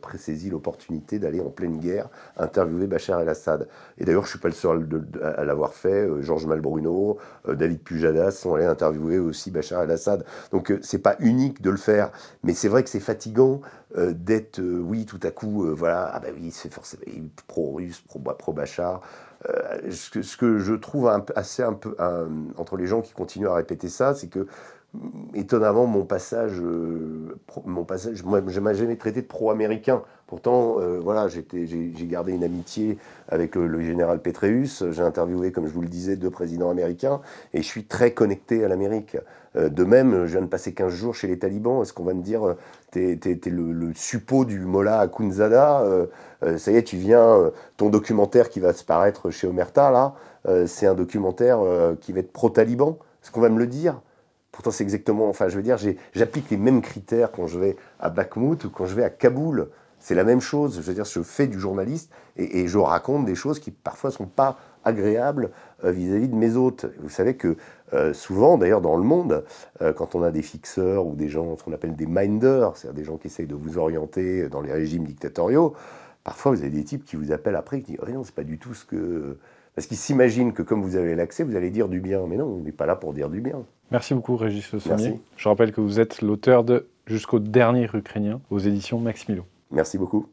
l'opportunité d'aller en pleine guerre interviewer Bachar el-Assad. Et d'ailleurs, je ne suis pas le seul à l'avoir fait. Euh, Georges Malbruno, euh, David Pujadas sont allés interviewer aussi Bachar el-Assad. Donc, n'est pas unique de le faire, mais c'est vrai que c'est fatigant d'être, oui, tout à coup, voilà, ah ben oui, c'est forcément pro-russe, pro-Bachar. Pro ce, ce, que je trouve assez un peu entre les gens qui continuent à répéter ça, c'est que étonnamment, mon passage, euh, mon passage, jamais traité de pro-américain. Pourtant, euh, voilà, j'ai, gardé une amitié avec le, général Petreus. J'ai interviewé, comme je vous le disais, deux présidents américains, et je suis très connecté à l'Amérique. Euh, de même, je viens de passer 15 jours chez les talibans. Est-ce qu'on va me dire, tu es, le, suppôt du Mollah Akunzada Ça y est, tu viens. ton documentaire qui va se paraître chez Omerta là, c'est un documentaire qui va être pro-taliban. Est-ce qu'on va me le dire Pourtant, c'est exactement, enfin, je veux dire, j'applique les mêmes critères quand je vais à Bakhmut ou quand je vais à Kaboul. C'est la même chose. Je veux dire, je fais du journaliste et, je raconte des choses qui parfois sont pas agréables euh, vis-à-vis de mes hôtes. Vous savez que euh, souvent, d'ailleurs, dans le monde, euh, quand on a des fixeurs ou des gens, ce qu'on appelle des minders, c'est-à-dire des gens qui essayent de vous orienter dans les régimes dictatoriaux, parfois vous avez des types qui vous appellent après et qui disent oh non, c'est pas du tout ce que parce qu'il s'imagine que comme vous avez l'accès, vous allez dire du bien. Mais non, on n'est pas là pour dire du bien. Merci beaucoup Régis Le Je rappelle que vous êtes l'auteur de Jusqu'au dernier Ukrainien aux éditions Maximilo. Merci beaucoup.